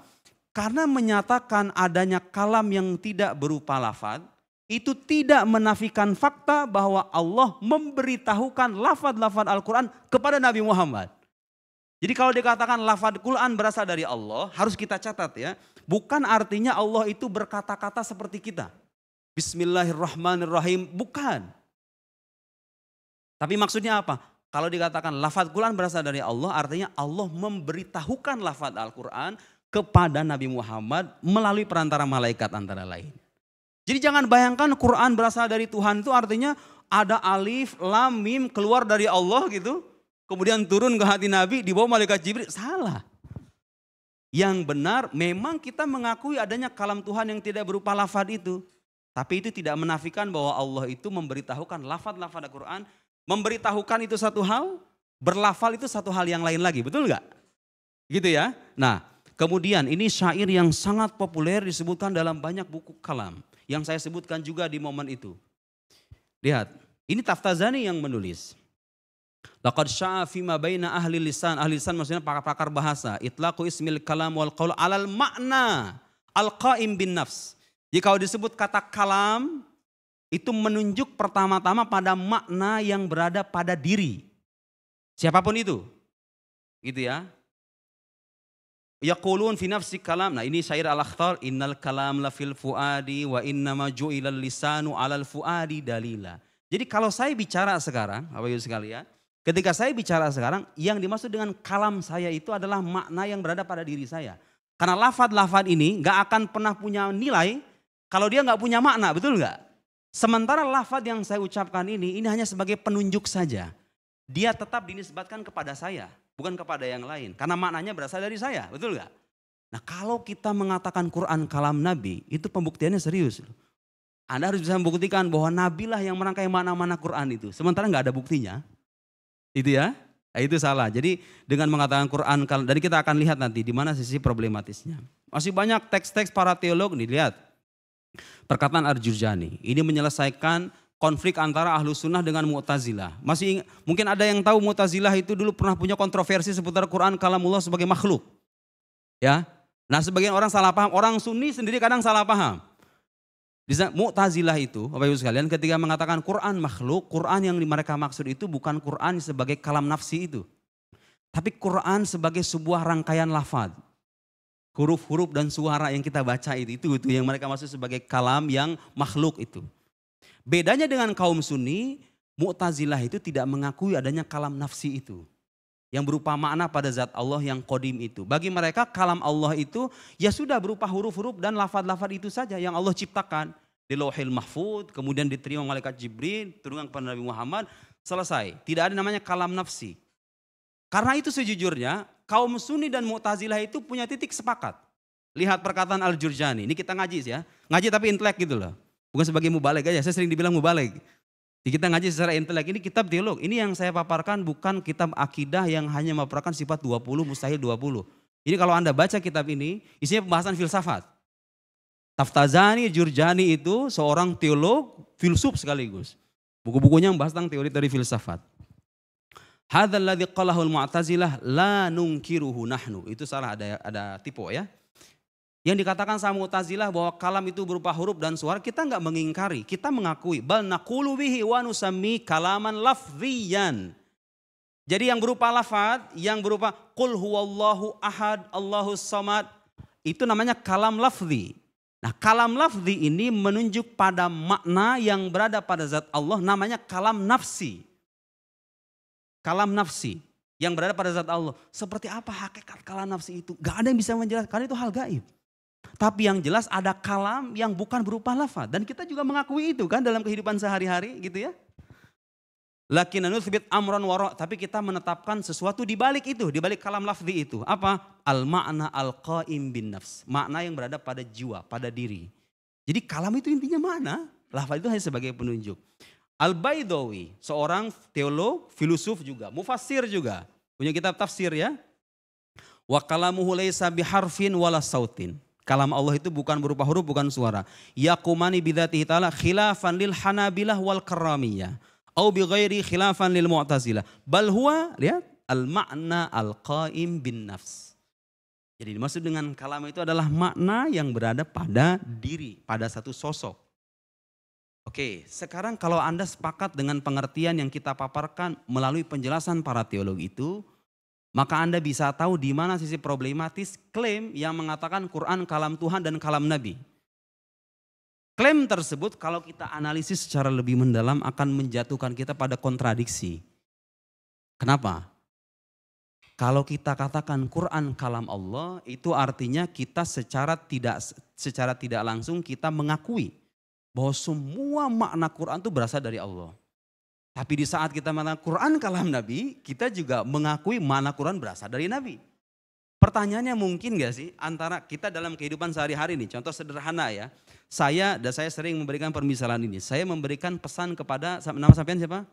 Speaker 1: Karena menyatakan adanya kalam yang tidak berupa lafad, itu tidak menafikan fakta bahwa Allah memberitahukan lafad-lafad Al-Quran kepada Nabi Muhammad. Jadi kalau dikatakan lafad Quran berasal dari Allah, harus kita catat ya. Bukan artinya Allah itu berkata-kata seperti kita. Bismillahirrahmanirrahim, bukan. Tapi maksudnya apa? Kalau dikatakan lafad Quran berasal dari Allah, artinya Allah memberitahukan lafad Al-Quran kepada Nabi Muhammad melalui perantara malaikat antara lain. Jadi jangan bayangkan Quran berasal dari Tuhan itu artinya ada alif, lam, mim keluar dari Allah gitu kemudian turun ke hati Nabi, dibawa malaikat Jibril, salah. Yang benar memang kita mengakui adanya kalam Tuhan yang tidak berupa lafad itu. Tapi itu tidak menafikan bahwa Allah itu memberitahukan lafad-lafad Al-Quran. Memberitahukan itu satu hal, berlafal itu satu hal yang lain lagi, betul nggak? Gitu ya. Nah, kemudian ini syair yang sangat populer disebutkan dalam banyak buku kalam. Yang saya sebutkan juga di momen itu. Lihat, ini Taftazani yang menulis. Laqad sya'a fima baina ahli lisan. Ahli lisan maksudnya para pakar bahasa. Itlaqu ismil kalam wal qaul alal makna al-qaim bin nafs. Jika disebut kata kalam, itu menunjuk pertama-tama pada makna yang berada pada diri. Siapapun itu. Gitu ya. Yaqulun fi nafsi kalam. Nah ini syair al-akhtar. Innal kalam la fil fuadi wa innama ju'ilal lisanu alal fuadi dalila. Jadi kalau saya bicara sekarang, Bapak Ibu sekalian, ya, Ketika saya bicara sekarang, yang dimaksud dengan kalam saya itu adalah makna yang berada pada diri saya. Karena lafad-lafad ini gak akan pernah punya nilai kalau dia gak punya makna, betul gak? Sementara lafad yang saya ucapkan ini, ini hanya sebagai penunjuk saja. Dia tetap dinisbatkan kepada saya, bukan kepada yang lain. Karena maknanya berasal dari saya, betul gak? Nah kalau kita mengatakan Quran kalam Nabi, itu pembuktiannya serius. Anda harus bisa membuktikan bahwa Nabi lah yang merangkai mana-mana Quran itu. Sementara nggak ada buktinya, itu ya. Nah, itu salah. Jadi dengan mengatakan Quran dan kita akan lihat nanti di mana sisi problematisnya. Masih banyak teks-teks para teolog nih lihat. Perkataan Arjurjani ini menyelesaikan konflik antara ahlu sunnah dengan mu'tazilah. Masih ingat, mungkin ada yang tahu mu'tazilah itu dulu pernah punya kontroversi seputar Quran kalamullah sebagai makhluk. Ya. Nah sebagian orang salah paham, orang sunni sendiri kadang salah paham. Bisa Mu'tazilah itu, Bapak Ibu sekalian, ketika mengatakan Quran makhluk, Quran yang mereka maksud itu bukan Quran sebagai kalam nafsi itu. Tapi Quran sebagai sebuah rangkaian lafad. Huruf-huruf dan suara yang kita baca itu, itu, itu yang mereka maksud sebagai kalam yang makhluk itu. Bedanya dengan kaum sunni, Mu'tazilah itu tidak mengakui adanya kalam nafsi itu yang berupa makna pada zat Allah yang kodim itu. Bagi mereka kalam Allah itu ya sudah berupa huruf-huruf dan lafad-lafad itu saja yang Allah ciptakan. Di lohil mahfud, kemudian diterima malaikat Jibril, turunkan kepada Nabi Muhammad, selesai. Tidak ada namanya kalam nafsi. Karena itu sejujurnya kaum sunni dan mu'tazilah itu punya titik sepakat. Lihat perkataan Al-Jurjani, ini kita ngaji sih ya. Ngaji tapi intelek gitu loh. Bukan sebagai mubalik aja, saya sering dibilang mubalik di Kita ngaji secara intelek, ini kitab teolog. Ini yang saya paparkan bukan kitab akidah yang hanya memaparkan sifat 20, mustahil 20. Ini kalau Anda baca kitab ini, isinya pembahasan filsafat. Taftazani Jurjani itu seorang teolog, filsuf sekaligus. Buku-bukunya membahas tentang teori dari filsafat. Hadzal ladzi qalahul mu'tazilah la nungkiruhu nahnu. Itu salah ada ada tipu ya. Yang dikatakan sama Mu'tazilah bahwa kalam itu berupa huruf dan suara, kita nggak mengingkari, kita mengakui. Bal naqulu bihi wa kalaman lafziyan. Jadi yang berupa lafad, yang berupa qul huwallahu ahad, Allahu samad, itu namanya kalam lafzi. Nah kalam lafzi ini menunjuk pada makna yang berada pada zat Allah namanya kalam nafsi. Kalam nafsi yang berada pada zat Allah. Seperti apa hakikat kalam nafsi itu? Gak ada yang bisa menjelaskan, karena itu hal gaib. Tapi yang jelas ada kalam yang bukan berupa lafaz dan kita juga mengakui itu kan dalam kehidupan sehari-hari gitu ya. Lakinan nusbit amron waro, tapi kita menetapkan sesuatu di balik itu, di balik kalam lafzi itu. Apa? Al makna al qaim bin nafs. Makna yang berada pada jiwa, pada diri. Jadi kalam itu intinya mana? Lafaz itu hanya sebagai penunjuk. Al Baidawi, seorang teolog, filosof juga, mufasir juga. Punya kitab tafsir ya. Wa kalamuhu laisa biharfin wala sautin. Kalam Allah itu bukan berupa huruf, bukan suara. Yakumani bidatihi ta'ala khilafan lil hanabilah wal karamiyah. Au bi ghairi khilafan lil mu'tazilah. Bal huwa, lihat, al makna al qaim bin nafs. Jadi dimaksud dengan kalam itu adalah makna yang berada pada diri, pada satu sosok. Oke, sekarang kalau Anda sepakat dengan pengertian yang kita paparkan melalui penjelasan para teolog itu, maka Anda bisa tahu di mana sisi problematis klaim yang mengatakan Quran kalam Tuhan dan kalam Nabi. Klaim tersebut kalau kita analisis secara lebih mendalam akan menjatuhkan kita pada kontradiksi. Kenapa? Kalau kita katakan Quran kalam Allah itu artinya kita secara tidak secara tidak langsung kita mengakui bahwa semua makna Quran itu berasal dari Allah. Tapi di saat kita mana Quran kalam Nabi, kita juga mengakui mana Quran berasal dari Nabi. Pertanyaannya mungkin gak sih antara kita dalam kehidupan sehari-hari ini. contoh sederhana ya. Saya dan saya sering memberikan permisalan ini. Saya memberikan pesan kepada nama sampean siapa?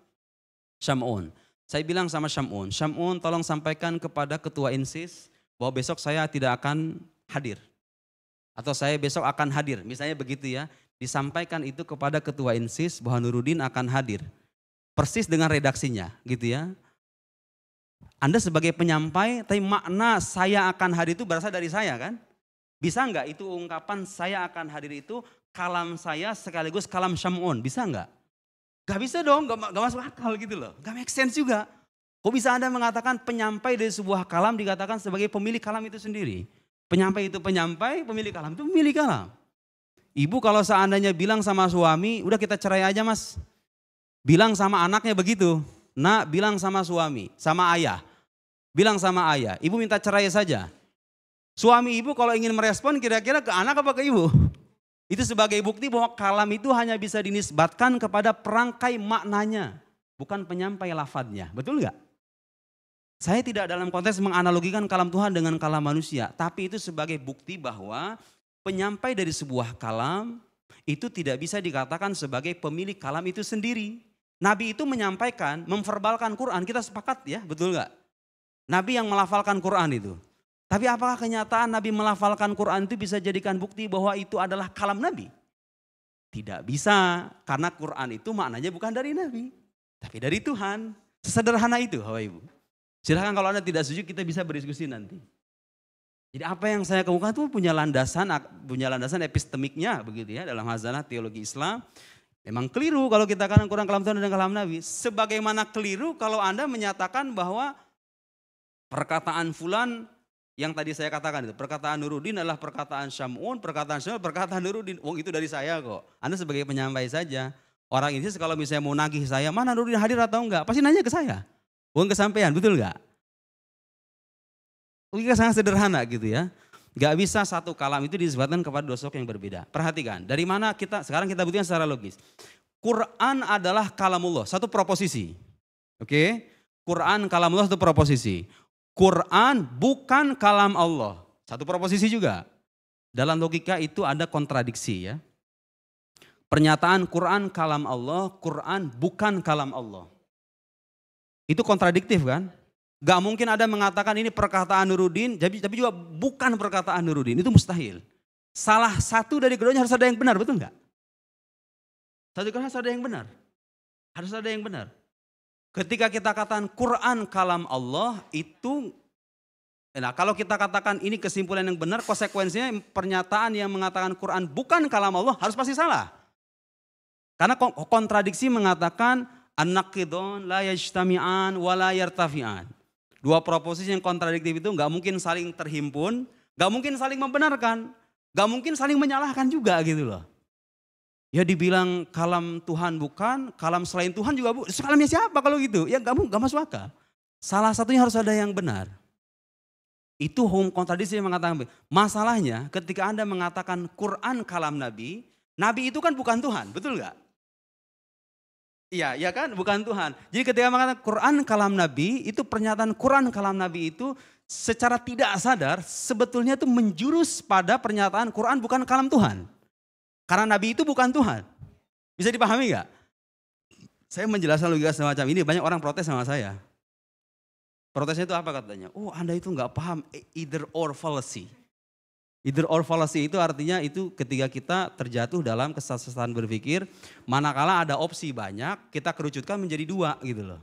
Speaker 1: Syam'un. Saya bilang sama Syam'un, Syam'un tolong sampaikan kepada ketua INSIS bahwa besok saya tidak akan hadir. Atau saya besok akan hadir, misalnya begitu ya. Disampaikan itu kepada ketua INSIS bahwa Nurudin akan hadir persis dengan redaksinya gitu ya. Anda sebagai penyampai, tapi makna saya akan hadir itu berasal dari saya kan? Bisa nggak itu ungkapan saya akan hadir itu kalam saya sekaligus kalam syamun? Bisa nggak? Gak bisa dong, gak, gak masuk akal gitu loh. Gak make sense juga. Kok bisa Anda mengatakan penyampai dari sebuah kalam dikatakan sebagai pemilik kalam itu sendiri? Penyampai itu penyampai, pemilik kalam itu pemilik kalam. Ibu kalau seandainya bilang sama suami, udah kita cerai aja mas bilang sama anaknya begitu. Nak bilang sama suami, sama ayah. Bilang sama ayah, ibu minta cerai saja. Suami ibu kalau ingin merespon kira-kira ke anak apa ke ibu? Itu sebagai bukti bahwa kalam itu hanya bisa dinisbatkan kepada perangkai maknanya. Bukan penyampai lafadnya. Betul nggak? Saya tidak dalam konteks menganalogikan kalam Tuhan dengan kalam manusia. Tapi itu sebagai bukti bahwa penyampai dari sebuah kalam itu tidak bisa dikatakan sebagai pemilik kalam itu sendiri. Nabi itu menyampaikan, memverbalkan Quran, kita sepakat ya, betul nggak? Nabi yang melafalkan Quran itu. Tapi apakah kenyataan Nabi melafalkan Quran itu bisa jadikan bukti bahwa itu adalah kalam Nabi? Tidak bisa, karena Quran itu maknanya bukan dari Nabi, tapi dari Tuhan. Sederhana itu, Bapak Ibu. Silahkan kalau Anda tidak setuju kita bisa berdiskusi nanti. Jadi apa yang saya kemukakan itu punya landasan, punya landasan epistemiknya begitu ya dalam hazanah teologi Islam. Emang keliru kalau kita kan kurang kalam Tuhan dan kalam Nabi. Sebagaimana keliru kalau Anda menyatakan bahwa perkataan fulan yang tadi saya katakan itu, perkataan Nuruddin adalah perkataan Syamun, perkataan Syamun, perkataan Nuruddin. Wong itu dari saya kok. Anda sebagai penyampai saja. Orang ini kalau misalnya mau nagih saya, mana Nuruddin hadir atau enggak? Pasti nanya ke saya. Uang kesampaian, betul enggak? Ini sangat sederhana gitu ya. Gak bisa satu kalam itu disebutkan kepada dua sosok yang berbeda. Perhatikan, dari mana kita, sekarang kita buktikan secara logis. Quran adalah kalamullah, satu proposisi. Oke, okay? Quran kalamullah satu proposisi. Quran bukan kalam Allah, satu proposisi juga. Dalam logika itu ada kontradiksi ya. Pernyataan Quran kalam Allah, Quran bukan kalam Allah. Itu kontradiktif kan? Gak mungkin ada mengatakan ini perkataan Nuruddin, tapi, juga bukan perkataan Nuruddin. Itu mustahil. Salah satu dari keduanya harus ada yang benar, betul nggak? Satu keduanya harus ada yang benar. Harus ada yang benar. Ketika kita katakan Quran kalam Allah itu Nah, kalau kita katakan ini kesimpulan yang benar, konsekuensinya pernyataan yang mengatakan Quran bukan kalam Allah harus pasti salah. Karena kontradiksi mengatakan anak kidon, la yajtami'an wa la Dua proposisi yang kontradiktif itu nggak mungkin saling terhimpun, nggak mungkin saling membenarkan, nggak mungkin saling menyalahkan juga gitu loh. Ya dibilang kalam Tuhan bukan, kalam selain Tuhan juga bu. Kalamnya siapa kalau gitu? Ya kamu nggak masuk akal. Salah satunya harus ada yang benar. Itu hukum kontradiksi yang mengatakan. Masalahnya ketika Anda mengatakan Quran kalam Nabi, Nabi itu kan bukan Tuhan, betul nggak? Iya, ya kan? Bukan Tuhan. Jadi ketika mengatakan Quran kalam Nabi, itu pernyataan Quran kalam Nabi itu secara tidak sadar sebetulnya itu menjurus pada pernyataan Quran bukan kalam Tuhan. Karena Nabi itu bukan Tuhan. Bisa dipahami nggak? Saya menjelaskan logika semacam ini, banyak orang protes sama saya. Protesnya itu apa katanya? Oh Anda itu nggak paham e-, either or fallacy. Either or fallacy itu artinya itu ketika kita terjatuh dalam kesesatan berpikir, manakala ada opsi banyak, kita kerucutkan menjadi dua gitu loh.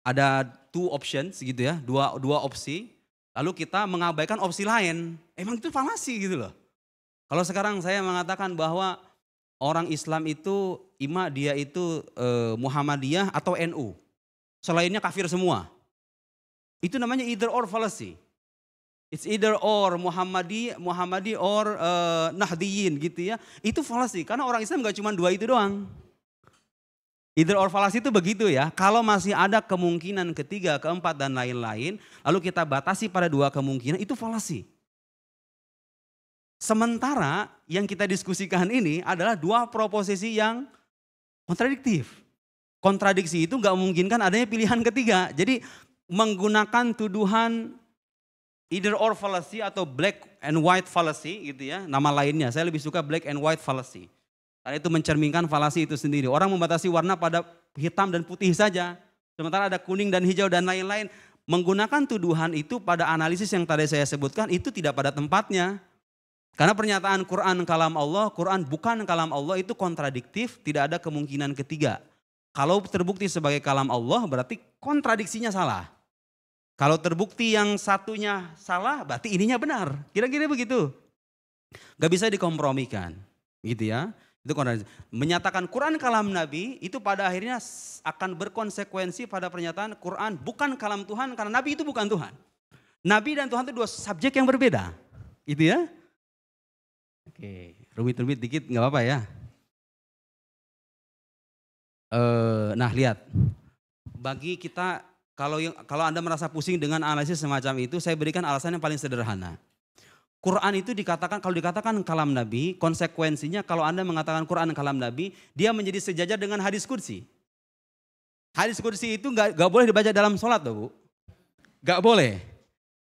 Speaker 1: Ada two options gitu ya, dua, dua opsi, lalu kita mengabaikan opsi lain. Emang itu falasi gitu loh. Kalau sekarang saya mengatakan bahwa orang Islam itu ima dia itu eh, Muhammadiyah atau NU. Selainnya kafir semua. Itu namanya either or fallacy. It's either or Muhammadi, Muhammadi or uh, Nahdiyin gitu ya. Itu falasi karena orang Islam gak cuma dua itu doang. Either or falasi itu begitu ya. Kalau masih ada kemungkinan ketiga, keempat dan lain-lain, lalu kita batasi pada dua kemungkinan itu falasi. Sementara yang kita diskusikan ini adalah dua proposisi yang kontradiktif. Kontradiksi itu nggak memungkinkan adanya pilihan ketiga. Jadi menggunakan tuduhan Either or fallacy atau black and white fallacy gitu ya, nama lainnya. Saya lebih suka black and white fallacy. Karena itu mencerminkan falasi itu sendiri. Orang membatasi warna pada hitam dan putih saja. Sementara ada kuning dan hijau dan lain-lain. Menggunakan tuduhan itu pada analisis yang tadi saya sebutkan itu tidak pada tempatnya. Karena pernyataan Quran kalam Allah, Quran bukan kalam Allah itu kontradiktif, tidak ada kemungkinan ketiga. Kalau terbukti sebagai kalam Allah berarti kontradiksinya salah. Kalau terbukti yang satunya salah, berarti ininya benar. Kira-kira begitu. Gak bisa dikompromikan, gitu ya. Itu menyatakan Quran kalam Nabi itu pada akhirnya akan berkonsekuensi pada pernyataan Quran bukan kalam Tuhan karena Nabi itu bukan Tuhan. Nabi dan Tuhan itu dua subjek yang berbeda, gitu ya. Oke, rumit-rumit dikit nggak apa-apa ya. Eh, nah lihat, bagi kita kalau yang, kalau Anda merasa pusing dengan analisis semacam itu, saya berikan alasan yang paling sederhana. Quran itu dikatakan kalau dikatakan kalam Nabi, konsekuensinya kalau Anda mengatakan Quran kalam Nabi, dia menjadi sejajar dengan hadis kursi. Hadis kursi itu gak, nggak boleh dibaca dalam sholat loh bu, Gak boleh.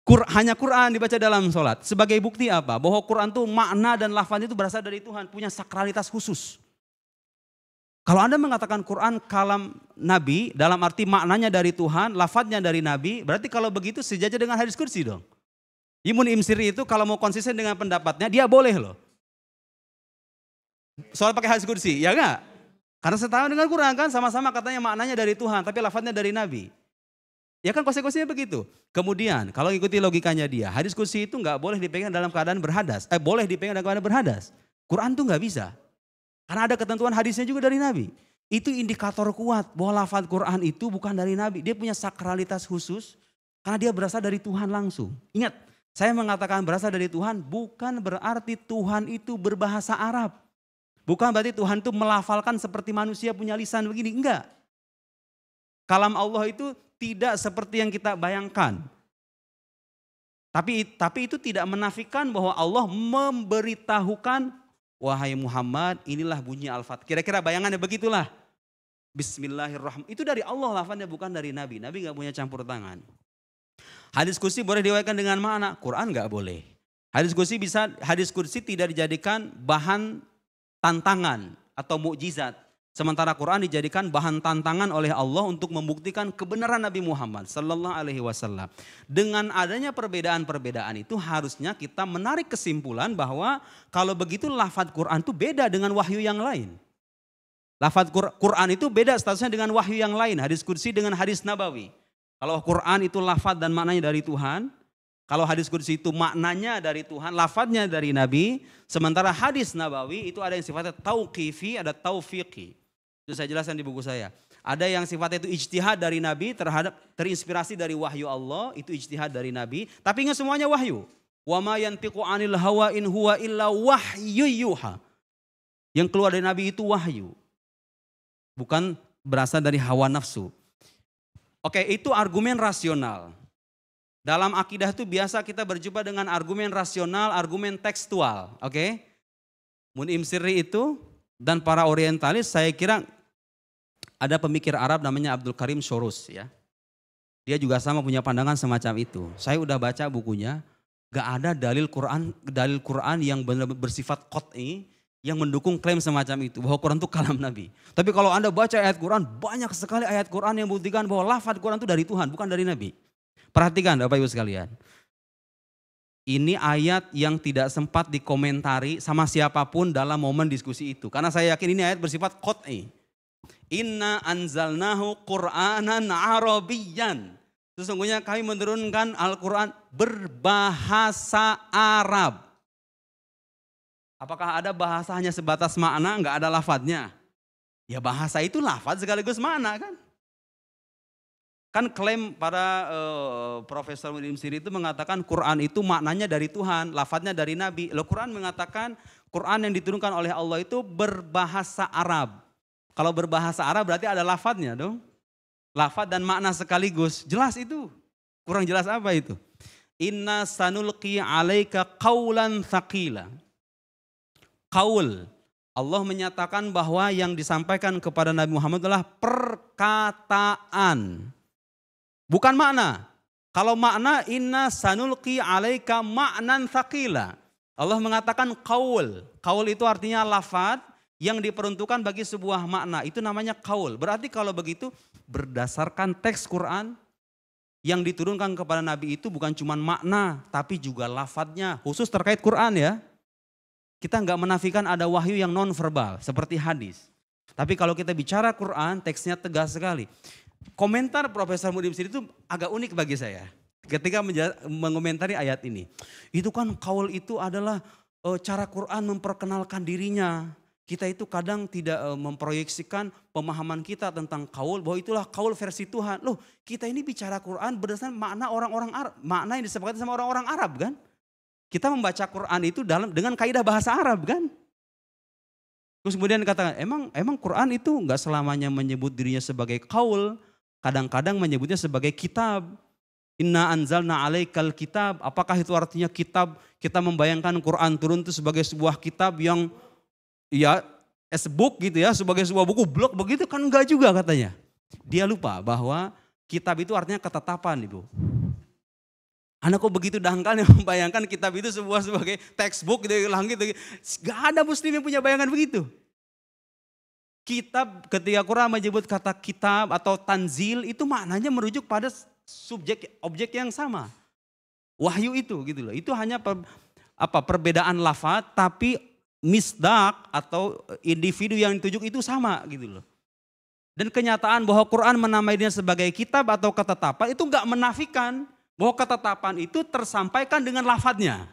Speaker 1: Kur, hanya Quran dibaca dalam sholat. Sebagai bukti apa? Bahwa Quran tuh makna dan lafaz itu berasal dari Tuhan, punya sakralitas khusus. Kalau Anda mengatakan Quran kalam Nabi dalam arti maknanya dari Tuhan, lafadznya dari Nabi, berarti kalau begitu sejajar dengan hadis kursi dong. Imun Imsiri itu kalau mau konsisten dengan pendapatnya dia boleh loh. Soal pakai hadis kursi, ya enggak? Karena setahun dengan Quran kan sama-sama katanya maknanya dari Tuhan, tapi lafadznya dari Nabi. Ya kan konsekuensinya begitu. Kemudian kalau ikuti logikanya dia, hadis kursi itu enggak boleh dipegang dalam keadaan berhadas. Eh boleh dipegang dalam keadaan berhadas. Quran tuh enggak bisa. Karena ada ketentuan hadisnya juga dari Nabi. Itu indikator kuat bahwa lafaz Quran itu bukan dari Nabi. Dia punya sakralitas khusus karena dia berasal dari Tuhan langsung. Ingat, saya mengatakan berasal dari Tuhan bukan berarti Tuhan itu berbahasa Arab. Bukan berarti Tuhan itu melafalkan seperti manusia punya lisan begini. Enggak. Kalam Allah itu tidak seperti yang kita bayangkan. Tapi tapi itu tidak menafikan bahwa Allah memberitahukan Wahai Muhammad, inilah bunyi al fat Kira-kira bayangannya begitulah. Bismillahirrahmanirrahim. Itu dari Allah lafannya bukan dari Nabi. Nabi nggak punya campur tangan. Hadis kursi boleh diwakilkan dengan mana? Quran nggak boleh. Hadis kursi bisa hadis kursi tidak dijadikan bahan tantangan atau mukjizat. Sementara Quran dijadikan bahan tantangan oleh Allah untuk membuktikan kebenaran Nabi Muhammad Sallallahu Alaihi Wasallam. Dengan adanya perbedaan-perbedaan itu harusnya kita menarik kesimpulan bahwa kalau begitu lafadz Quran itu beda dengan wahyu yang lain. Lafadz Quran itu beda statusnya dengan wahyu yang lain, hadis kursi dengan hadis nabawi. Kalau Quran itu lafadz dan maknanya dari Tuhan, kalau hadis kursi itu maknanya dari Tuhan, lafadznya dari Nabi, sementara hadis nabawi itu ada yang sifatnya tauqifi, ada taufiqi. Itu saya jelaskan di buku saya. Ada yang sifatnya itu ijtihad dari Nabi terhadap terinspirasi dari wahyu Allah, itu ijtihad dari Nabi. Tapi ingat semuanya wahyu. Wa ma yantiqu anil hawa in huwa illa wahyu yuha. Yang keluar dari Nabi itu wahyu. Bukan berasal dari hawa nafsu. Oke, itu argumen rasional. Dalam akidah itu biasa kita berjumpa dengan argumen rasional, argumen tekstual, oke? Mun'im sirri itu dan para orientalis saya kira ada pemikir Arab namanya Abdul Karim Sorus, ya. Dia juga sama punya pandangan semacam itu. Saya udah baca bukunya, gak ada dalil Quran dalil Quran yang benar bersifat qat'i yang mendukung klaim semacam itu bahwa Quran itu kalam Nabi. Tapi kalau Anda baca ayat Quran, banyak sekali ayat Quran yang membuktikan bahwa lafaz Quran itu dari Tuhan, bukan dari Nabi. Perhatikan Bapak Ibu sekalian ini ayat yang tidak sempat dikomentari sama siapapun dalam momen diskusi itu. Karena saya yakin ini ayat bersifat kot'i. Inna anzalnahu Qur'anan Arabiyan. Sesungguhnya kami menurunkan Al-Quran berbahasa Arab. Apakah ada bahasanya sebatas makna, Enggak ada lafadznya? Ya bahasa itu lafadz sekaligus makna kan? Kan klaim para uh, Profesor William Siri itu mengatakan Quran itu maknanya dari Tuhan, lafadznya dari Nabi. Loh Quran mengatakan Quran yang diturunkan oleh Allah itu berbahasa Arab. Kalau berbahasa Arab berarti ada lafadznya dong. Lafad dan makna sekaligus. Jelas itu. Kurang jelas apa itu? Inna sanulqi alaika qawlan thaqila. Qawl. Allah menyatakan bahwa yang disampaikan kepada Nabi Muhammad adalah perkataan Bukan makna. Kalau makna inna sanulki alaika maknan thakila. Allah mengatakan kaul. Kaul itu artinya lafad yang diperuntukkan bagi sebuah makna. Itu namanya kaul. Berarti kalau begitu berdasarkan teks Quran yang diturunkan kepada Nabi itu bukan cuma makna tapi juga lafadnya. Khusus terkait Quran ya. Kita nggak menafikan ada wahyu yang non verbal seperti hadis. Tapi kalau kita bicara Quran teksnya tegas sekali komentar Profesor Mudim Sidi itu agak unik bagi saya. Ketika mengomentari ayat ini. Itu kan kaul itu adalah eh, cara Quran memperkenalkan dirinya. Kita itu kadang tidak eh, memproyeksikan pemahaman kita tentang kaul bahwa itulah kaul versi Tuhan. Loh, kita ini bicara Quran berdasarkan makna orang-orang Arab, makna yang disepakati sama orang-orang Arab kan? Kita membaca Quran itu dalam dengan kaidah bahasa Arab kan? Terus kemudian katakan, emang emang Quran itu nggak selamanya menyebut dirinya sebagai kaul, Kadang-kadang menyebutnya sebagai kitab. Inna anzalna alaikal kitab. Apakah itu artinya kitab? Kita membayangkan Quran turun itu sebagai sebuah kitab yang ya as book gitu ya, sebagai sebuah buku blog begitu kan enggak juga katanya. Dia lupa bahwa kitab itu artinya ketetapan, Ibu. Anakku begitu dangkal yang membayangkan kitab itu sebuah sebagai textbook gitu, langit gitu. Gak ada muslim yang punya bayangan begitu kitab ketika Quran menyebut kata kitab atau tanzil itu maknanya merujuk pada subjek objek yang sama. Wahyu itu gitu loh. Itu hanya per, apa perbedaan lafaz tapi misdak atau individu yang ditujuk itu sama gitu loh. Dan kenyataan bahwa Quran menamainya sebagai kitab atau ketetapan itu nggak menafikan bahwa ketetapan itu tersampaikan dengan lafadznya.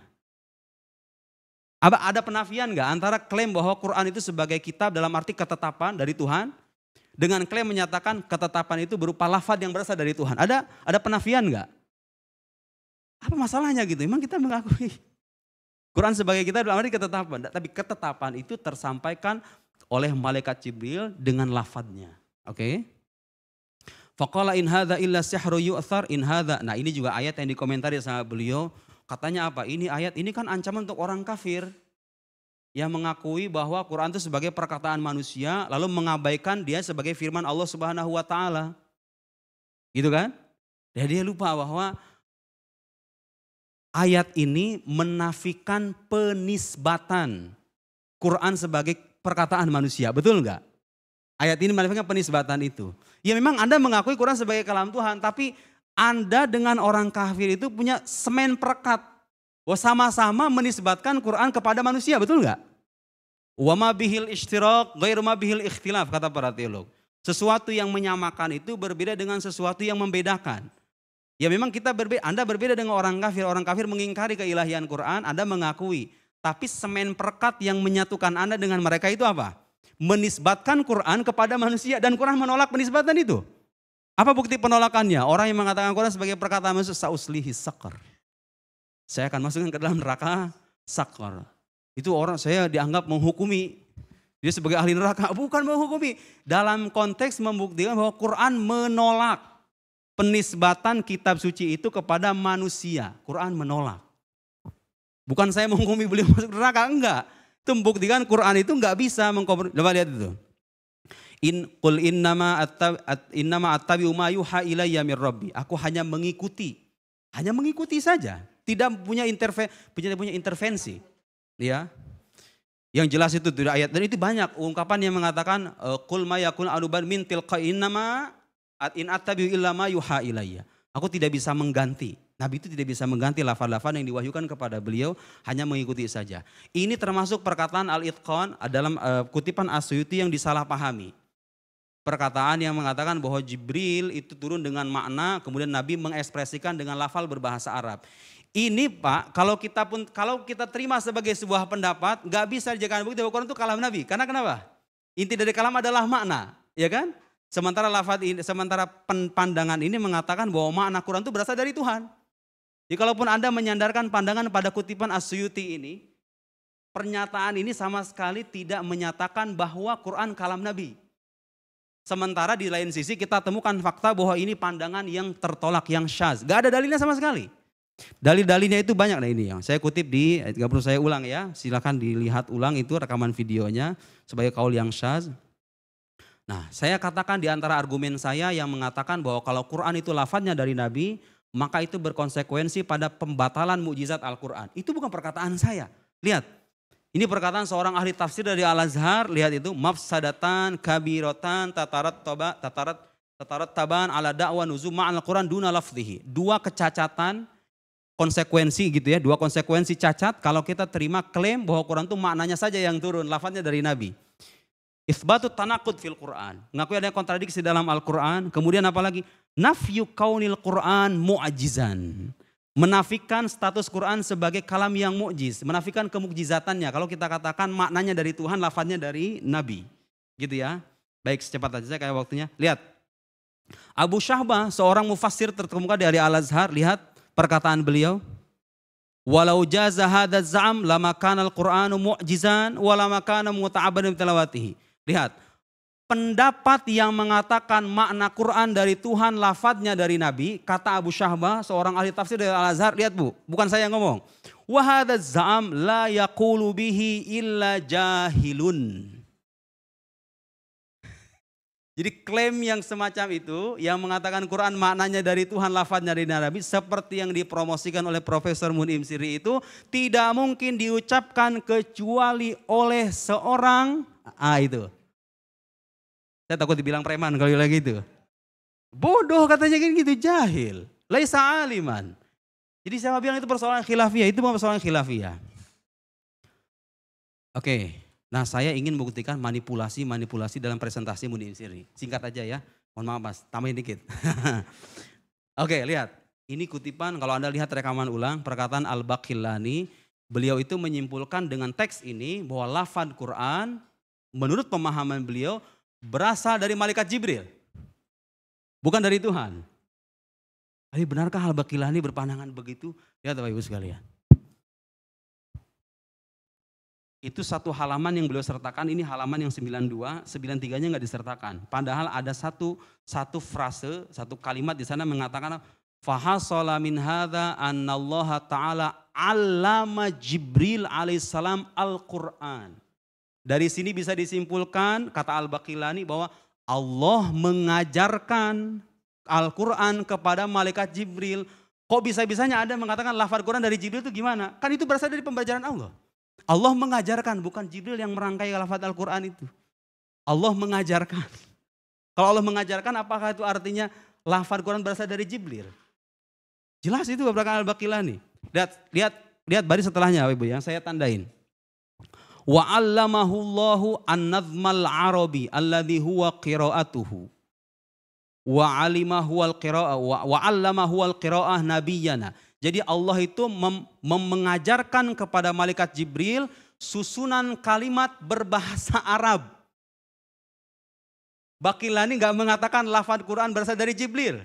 Speaker 1: Ada penafian nggak antara klaim bahwa Quran itu sebagai kitab dalam arti ketetapan dari Tuhan dengan klaim menyatakan ketetapan itu berupa lafad yang berasal dari Tuhan. Ada ada penafian nggak? Apa masalahnya gitu? Memang kita mengakui Quran sebagai kitab dalam arti ketetapan, tapi ketetapan itu tersampaikan oleh malaikat Jibril dengan lafadznya. Oke. Okay? Faqala in hadza illa sihru yu'thar in hadza. Nah, ini juga ayat yang dikomentari sama beliau Katanya apa? Ini ayat ini kan ancaman untuk orang kafir yang mengakui bahwa Quran itu sebagai perkataan manusia lalu mengabaikan dia sebagai firman Allah Subhanahu wa taala. Gitu kan? jadi dia lupa bahwa ayat ini menafikan penisbatan Quran sebagai perkataan manusia. Betul nggak? Ayat ini menafikan penisbatan itu. Ya memang Anda mengakui Quran sebagai kalam Tuhan, tapi anda dengan orang kafir itu punya semen perekat. Sama-sama menisbatkan Quran kepada manusia, betul nggak? Wama bihil ishtirok, gairu bihil ikhtilaf, kata para teolog. Sesuatu yang menyamakan itu berbeda dengan sesuatu yang membedakan. Ya memang kita berbeda, Anda berbeda dengan orang kafir. Orang kafir mengingkari keilahian Quran, Anda mengakui. Tapi semen perekat yang menyatukan Anda dengan mereka itu apa? Menisbatkan Quran kepada manusia dan Quran menolak penisbatan itu. Apa bukti penolakannya? Orang yang mengatakan Quran sebagai perkataan manusia, sauslihi sakar. Saya akan masukkan ke dalam neraka sakar. Itu orang saya dianggap menghukumi. Dia sebagai ahli neraka. Bukan menghukumi. Dalam konteks membuktikan bahwa Quran menolak penisbatan kitab suci itu kepada manusia. Quran menolak. Bukan saya menghukumi beliau masuk neraka, enggak. Itu membuktikan Quran itu enggak bisa mengkompromi. Coba lihat itu. In qul innama attabi, at, innama attabi'u ma yuha ilayya min rabbi. Aku hanya mengikuti. Hanya mengikuti saja, tidak punya interve, punya punya intervensi. Ya. Yang jelas itu tidak ayat dan itu banyak ungkapan yang mengatakan e, qul ma yakun mintil min tilqa innama at in attabi'u illa ma yuha ilayya. Aku tidak bisa mengganti. Nabi itu tidak bisa mengganti lafal-lafal yang diwahyukan kepada beliau, hanya mengikuti saja. Ini termasuk perkataan Al-Itqan dalam uh, kutipan Asyuti yang disalahpahami perkataan yang mengatakan bahwa Jibril itu turun dengan makna kemudian Nabi mengekspresikan dengan lafal berbahasa Arab. Ini Pak, kalau kita pun kalau kita terima sebagai sebuah pendapat, nggak bisa dijadikan bukti bahwa Quran itu kalam Nabi. Karena kenapa? Inti dari kalam adalah makna, ya kan? Sementara lafaz ini, sementara pandangan ini mengatakan bahwa makna Quran itu berasal dari Tuhan. Jadi kalaupun Anda menyandarkan pandangan pada kutipan Asyuti ini, pernyataan ini sama sekali tidak menyatakan bahwa Quran kalam Nabi. Sementara di lain sisi kita temukan fakta bahwa ini pandangan yang tertolak, yang syaz. Gak ada dalilnya sama sekali. Dalil-dalilnya itu banyak nah ini yang Saya kutip di, eh, gak perlu saya ulang ya. Silahkan dilihat ulang itu rekaman videonya sebagai kaul yang syaz. Nah saya katakan di antara argumen saya yang mengatakan bahwa kalau Quran itu lafaznya dari Nabi, maka itu berkonsekuensi pada pembatalan mukjizat Al-Quran. Itu bukan perkataan saya. Lihat, ini perkataan seorang ahli tafsir dari Al-Azhar, lihat itu, mafsadatan kabirotan tatarat toba tatarat tatarat taban ala dakwa nuzum ma'al Quran duna lafzihi. Dua kecacatan konsekuensi gitu ya, dua konsekuensi cacat kalau kita terima klaim bahwa Quran itu maknanya saja yang turun, lafaznya dari Nabi. Isbatu tanakut fil Quran. ngaku ada kontradiksi dalam Al-Quran. Kemudian apalagi? Nafyu kaunil Quran mu'ajizan menafikan status Quran sebagai kalam yang mukjiz, menafikan kemukjizatannya. Kalau kita katakan maknanya dari Tuhan, lafadznya dari Nabi. Gitu ya. Baik, secepat aja kayak waktunya. Lihat. Abu Syahbah, seorang mufassir terkemuka dari Al-Azhar, lihat perkataan beliau. Walau jaza hadzal zam lama al-Qur'anu mukjizan walamakan lama Lihat, pendapat yang mengatakan makna Quran dari Tuhan, lafadznya dari Nabi, kata Abu Syahbah, seorang ahli tafsir dari Al-Azhar, lihat bu, bukan saya yang ngomong. Wahada za'am la yakulu illa jahilun. Jadi klaim yang semacam itu, yang mengatakan Quran maknanya dari Tuhan, lafadznya dari Nabi, seperti yang dipromosikan oleh Profesor Mun'im Siri itu, tidak mungkin diucapkan kecuali oleh seorang, ah itu, saya takut dibilang preman kalau bilang gitu. Bodoh katanya kan gitu, jahil. Laisa aliman. Jadi saya bilang itu persoalan khilafiyah, itu bukan persoalan khilafiyah. Oke, nah saya ingin membuktikan manipulasi-manipulasi dalam presentasi Muni Insiri. Singkat aja ya, mohon maaf mas, tambahin dikit. Oke, lihat. Ini kutipan kalau Anda lihat rekaman ulang perkataan Al-Bakhilani, beliau itu menyimpulkan dengan teks ini bahwa lafad Quran menurut pemahaman beliau berasal dari malaikat Jibril. Bukan dari Tuhan. Tapi benarkah hal bakilah ini berpandangan begitu? ya Bapak Ibu sekalian. Itu satu halaman yang beliau sertakan, ini halaman yang 92, 93-nya nggak disertakan. Padahal ada satu satu frase, satu kalimat di sana mengatakan Fahasala min hadha allah ta'ala allama Jibril alaihissalam al-Quran. Dari sini bisa disimpulkan kata Al-Baqilani bahwa Allah mengajarkan Al-Quran kepada malaikat Jibril. Kok bisa-bisanya ada mengatakan lafaz Quran dari Jibril itu gimana? Kan itu berasal dari pembelajaran Allah. Allah mengajarkan, bukan Jibril yang merangkai lafaz Al-Quran itu. Allah mengajarkan. Kalau Allah mengajarkan apakah itu artinya lafaz Quran berasal dari Jibril? Jelas itu beberapa Al-Baqilani. Lihat, lihat, lihat baris setelahnya Ibu yang saya tandain wa 'allamahullahu an arabi alladhi huwa qira'atuhu wa 'alimahu al-qira'ah wa 'allamahu al-qira'ah nabiyyana Jadi Allah itu mengajarkan kepada malaikat Jibril susunan kalimat berbahasa Arab. Bakilani nggak mengatakan lafaz Quran berasal dari Jibril.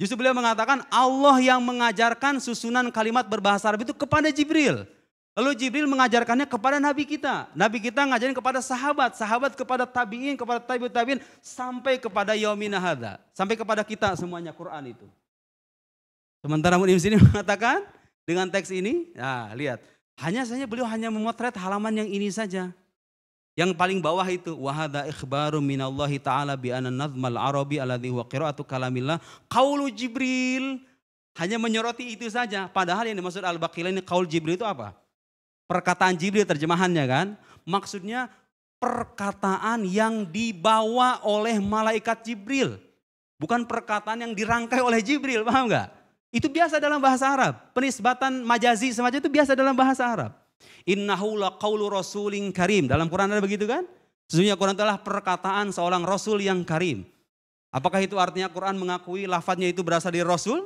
Speaker 1: Justru beliau mengatakan Allah yang mengajarkan susunan kalimat berbahasa Arab itu kepada Jibril. Lalu Jibril mengajarkannya kepada nabi kita. Nabi kita ngajarin kepada sahabat, sahabat kepada tabiin, kepada tabiut tabiin sampai kepada yaumina hadha. sampai kepada kita semuanya Quran itu. Sementara munim sini mengatakan dengan teks ini, nah lihat, hanya saja beliau hanya memotret halaman yang ini saja. Yang paling bawah itu wahada ikhbaru minallahi taala bi anna arabi alladhi wa qira'atu kalamillah qaulu Jibril. Hanya menyoroti itu saja. Padahal yang dimaksud al baqilah ini qaul Jibril itu apa? Perkataan Jibril terjemahannya kan. Maksudnya perkataan yang dibawa oleh malaikat Jibril. Bukan perkataan yang dirangkai oleh Jibril, paham nggak? Itu biasa dalam bahasa Arab. Penisbatan majazi semacam itu biasa dalam bahasa Arab. Innahu laqaulu rasulin karim. Dalam Quran ada begitu kan? Sesungguhnya Quran adalah perkataan seorang rasul yang karim. Apakah itu artinya Quran mengakui lafadznya itu berasal dari rasul?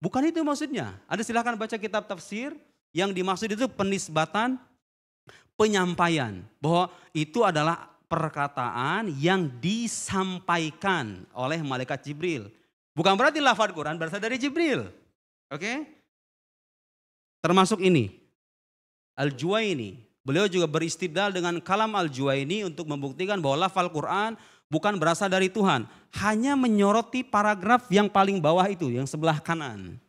Speaker 1: Bukan itu maksudnya. Anda silahkan baca kitab tafsir, yang dimaksud itu penisbatan penyampaian. Bahwa itu adalah perkataan yang disampaikan oleh malaikat Jibril. Bukan berarti lafad Quran berasal dari Jibril. Oke? Okay? Termasuk ini. al ini, Beliau juga beristidlal dengan kalam al ini untuk membuktikan bahwa lafal Quran bukan berasal dari Tuhan. Hanya menyoroti paragraf yang paling bawah itu, yang sebelah kanan.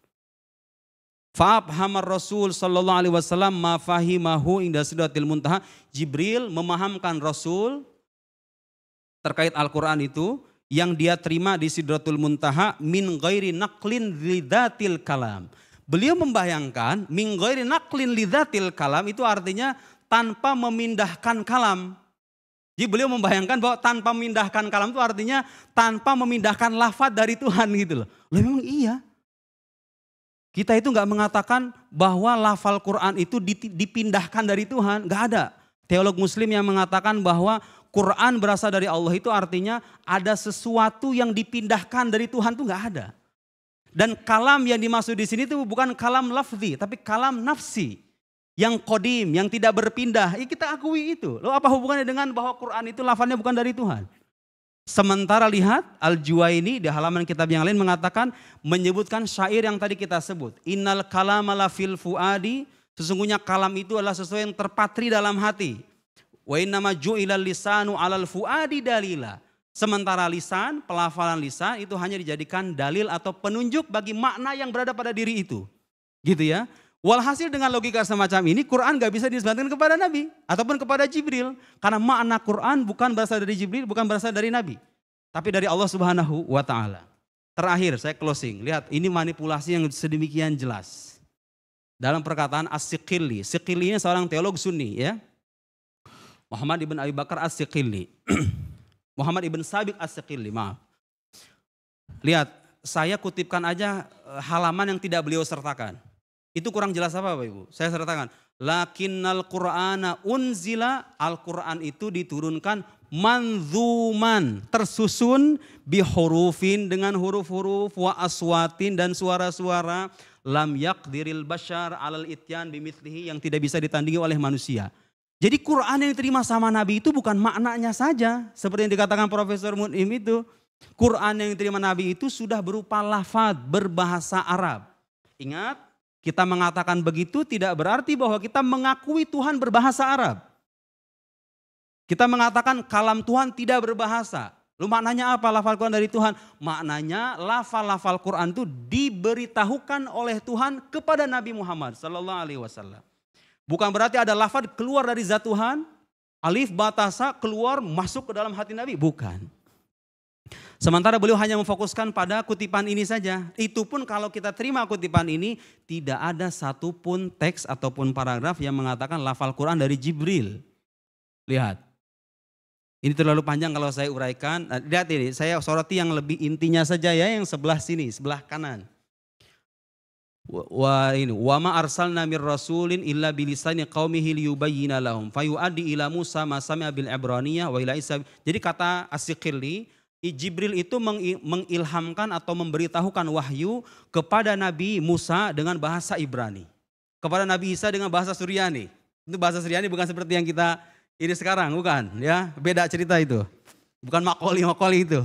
Speaker 1: Fa'hamar Rasul sallallahu alaihi wasallam mafahimahu fahimahu inda muntaha. Jibril memahamkan Rasul terkait Al-Qur'an itu yang dia terima di Sidratul Muntaha min ghairi naqlin lidatil kalam. Beliau membayangkan min ghairi naqlin lidatil kalam itu artinya tanpa memindahkan kalam. Jadi beliau membayangkan bahwa tanpa memindahkan kalam itu artinya tanpa memindahkan lafat dari Tuhan gitu loh. Loh memang iya. Kita itu nggak mengatakan bahwa lafal Quran itu dipindahkan dari Tuhan, nggak ada. Teolog Muslim yang mengatakan bahwa Quran berasal dari Allah itu artinya ada sesuatu yang dipindahkan dari Tuhan tuh nggak ada. Dan kalam yang dimaksud di sini itu bukan kalam lafzi, tapi kalam nafsi. Yang kodim, yang tidak berpindah. Ya kita akui itu. Lo apa hubungannya dengan bahwa Quran itu lafalnya bukan dari Tuhan? Sementara lihat al ini di halaman kitab yang lain mengatakan menyebutkan syair yang tadi kita sebut. Innal kalamala fil fuadi. Sesungguhnya kalam itu adalah sesuatu yang terpatri dalam hati. Wa innama ju'ilal lisanu alal fuadi dalila. Sementara lisan, pelafalan lisan itu hanya dijadikan dalil atau penunjuk bagi makna yang berada pada diri itu. Gitu ya. Walhasil dengan logika semacam ini Quran gak bisa disebutkan kepada Nabi ataupun kepada Jibril. Karena makna Quran bukan berasal dari Jibril, bukan berasal dari Nabi. Tapi dari Allah subhanahu wa ta'ala. Terakhir saya closing, lihat ini manipulasi yang sedemikian jelas. Dalam perkataan As-Sikili, Sikili ini seorang teolog sunni ya. Muhammad ibn Abi Bakar As-Sikili. Muhammad ibn Sabik As-Sikili, maaf. Lihat, saya kutipkan aja eh, halaman yang tidak beliau sertakan. Itu kurang jelas apa Bapak Ibu? Saya sertakan. Lakinnal Qur'ana unzila Al-Quran itu diturunkan manzuman, tersusun bi hurufin dengan huruf-huruf wa aswatin dan suara-suara lam yakdiril bashar alal ityan bimithlihi yang tidak bisa ditandingi oleh manusia. Jadi Quran yang diterima sama Nabi itu bukan maknanya saja. Seperti yang dikatakan Profesor Mun'im itu. Quran yang diterima Nabi itu sudah berupa lafad berbahasa Arab. Ingat kita mengatakan begitu tidak berarti bahwa kita mengakui Tuhan berbahasa Arab. Kita mengatakan kalam Tuhan tidak berbahasa. Lu maknanya apa lafal Quran dari Tuhan? Maknanya lafal-lafal Quran itu diberitahukan oleh Tuhan kepada Nabi Muhammad Sallallahu Alaihi Wasallam. Bukan berarti ada lafal keluar dari zat Tuhan, alif batasa keluar masuk ke dalam hati Nabi. Bukan. Sementara beliau hanya memfokuskan pada kutipan ini saja. Itu pun kalau kita terima kutipan ini tidak ada satupun teks ataupun paragraf yang mengatakan lafal Quran dari Jibril. Lihat. Ini terlalu panjang kalau saya uraikan. Eh, lihat ini, saya soroti yang lebih intinya saja ya, yang sebelah sini, sebelah kanan wa ini wa ma arsalna mir rasulin illa bilisani qaumihi liyubayyina lahum fayuaddi ila Musa ma sami'a bil wa ila Isa. Jadi kata as Jibril itu mengilhamkan atau memberitahukan wahyu kepada Nabi Musa dengan bahasa Ibrani. Kepada Nabi Isa dengan bahasa Suryani. Itu bahasa Suryani bukan seperti yang kita ini sekarang, bukan ya. Beda cerita itu. Bukan makoli-makoli itu.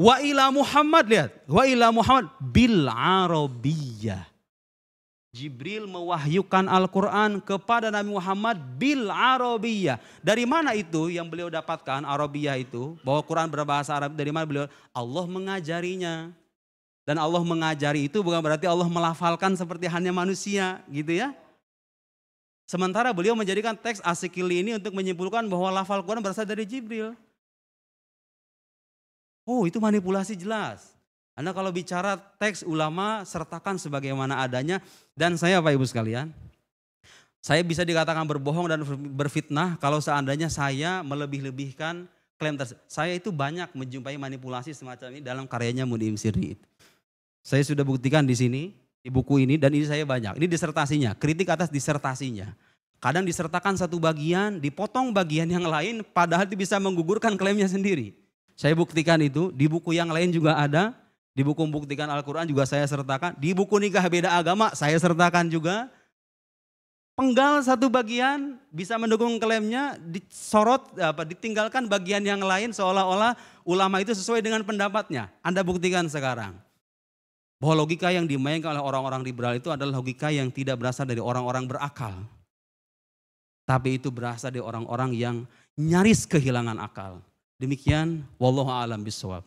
Speaker 1: Wa ila Muhammad lihat, wa ila Muhammad bil Arabiyah. Jibril mewahyukan Al-Quran kepada Nabi Muhammad bil Arabiyah. Dari mana itu yang beliau dapatkan Arabiyah itu? Bahwa Quran berbahasa Arab dari mana beliau? Allah mengajarinya. Dan Allah mengajari itu bukan berarti Allah melafalkan seperti hanya manusia gitu ya. Sementara beliau menjadikan teks asikili ini untuk menyimpulkan bahwa lafal Quran berasal dari Jibril. Oh itu manipulasi jelas. Anda kalau bicara teks ulama sertakan sebagaimana adanya dan saya Pak Ibu sekalian saya bisa dikatakan berbohong dan berfitnah kalau seandainya saya melebih-lebihkan klaim tersebut. Saya itu banyak menjumpai manipulasi semacam ini dalam karyanya Munim Siri. Saya sudah buktikan di sini, di buku ini dan ini saya banyak. Ini disertasinya, kritik atas disertasinya. Kadang disertakan satu bagian, dipotong bagian yang lain padahal itu bisa menggugurkan klaimnya sendiri. Saya buktikan itu, di buku yang lain juga ada, di buku buktikan Al-Quran juga saya sertakan. Di buku nikah beda agama saya sertakan juga. Penggal satu bagian bisa mendukung klaimnya, disorot, apa, ditinggalkan bagian yang lain seolah-olah ulama itu sesuai dengan pendapatnya. Anda buktikan sekarang. Bahwa logika yang dimainkan oleh orang-orang liberal itu adalah logika yang tidak berasal dari orang-orang berakal. Tapi itu berasal dari orang-orang yang nyaris kehilangan akal. Demikian, wallahu a'lam biswab.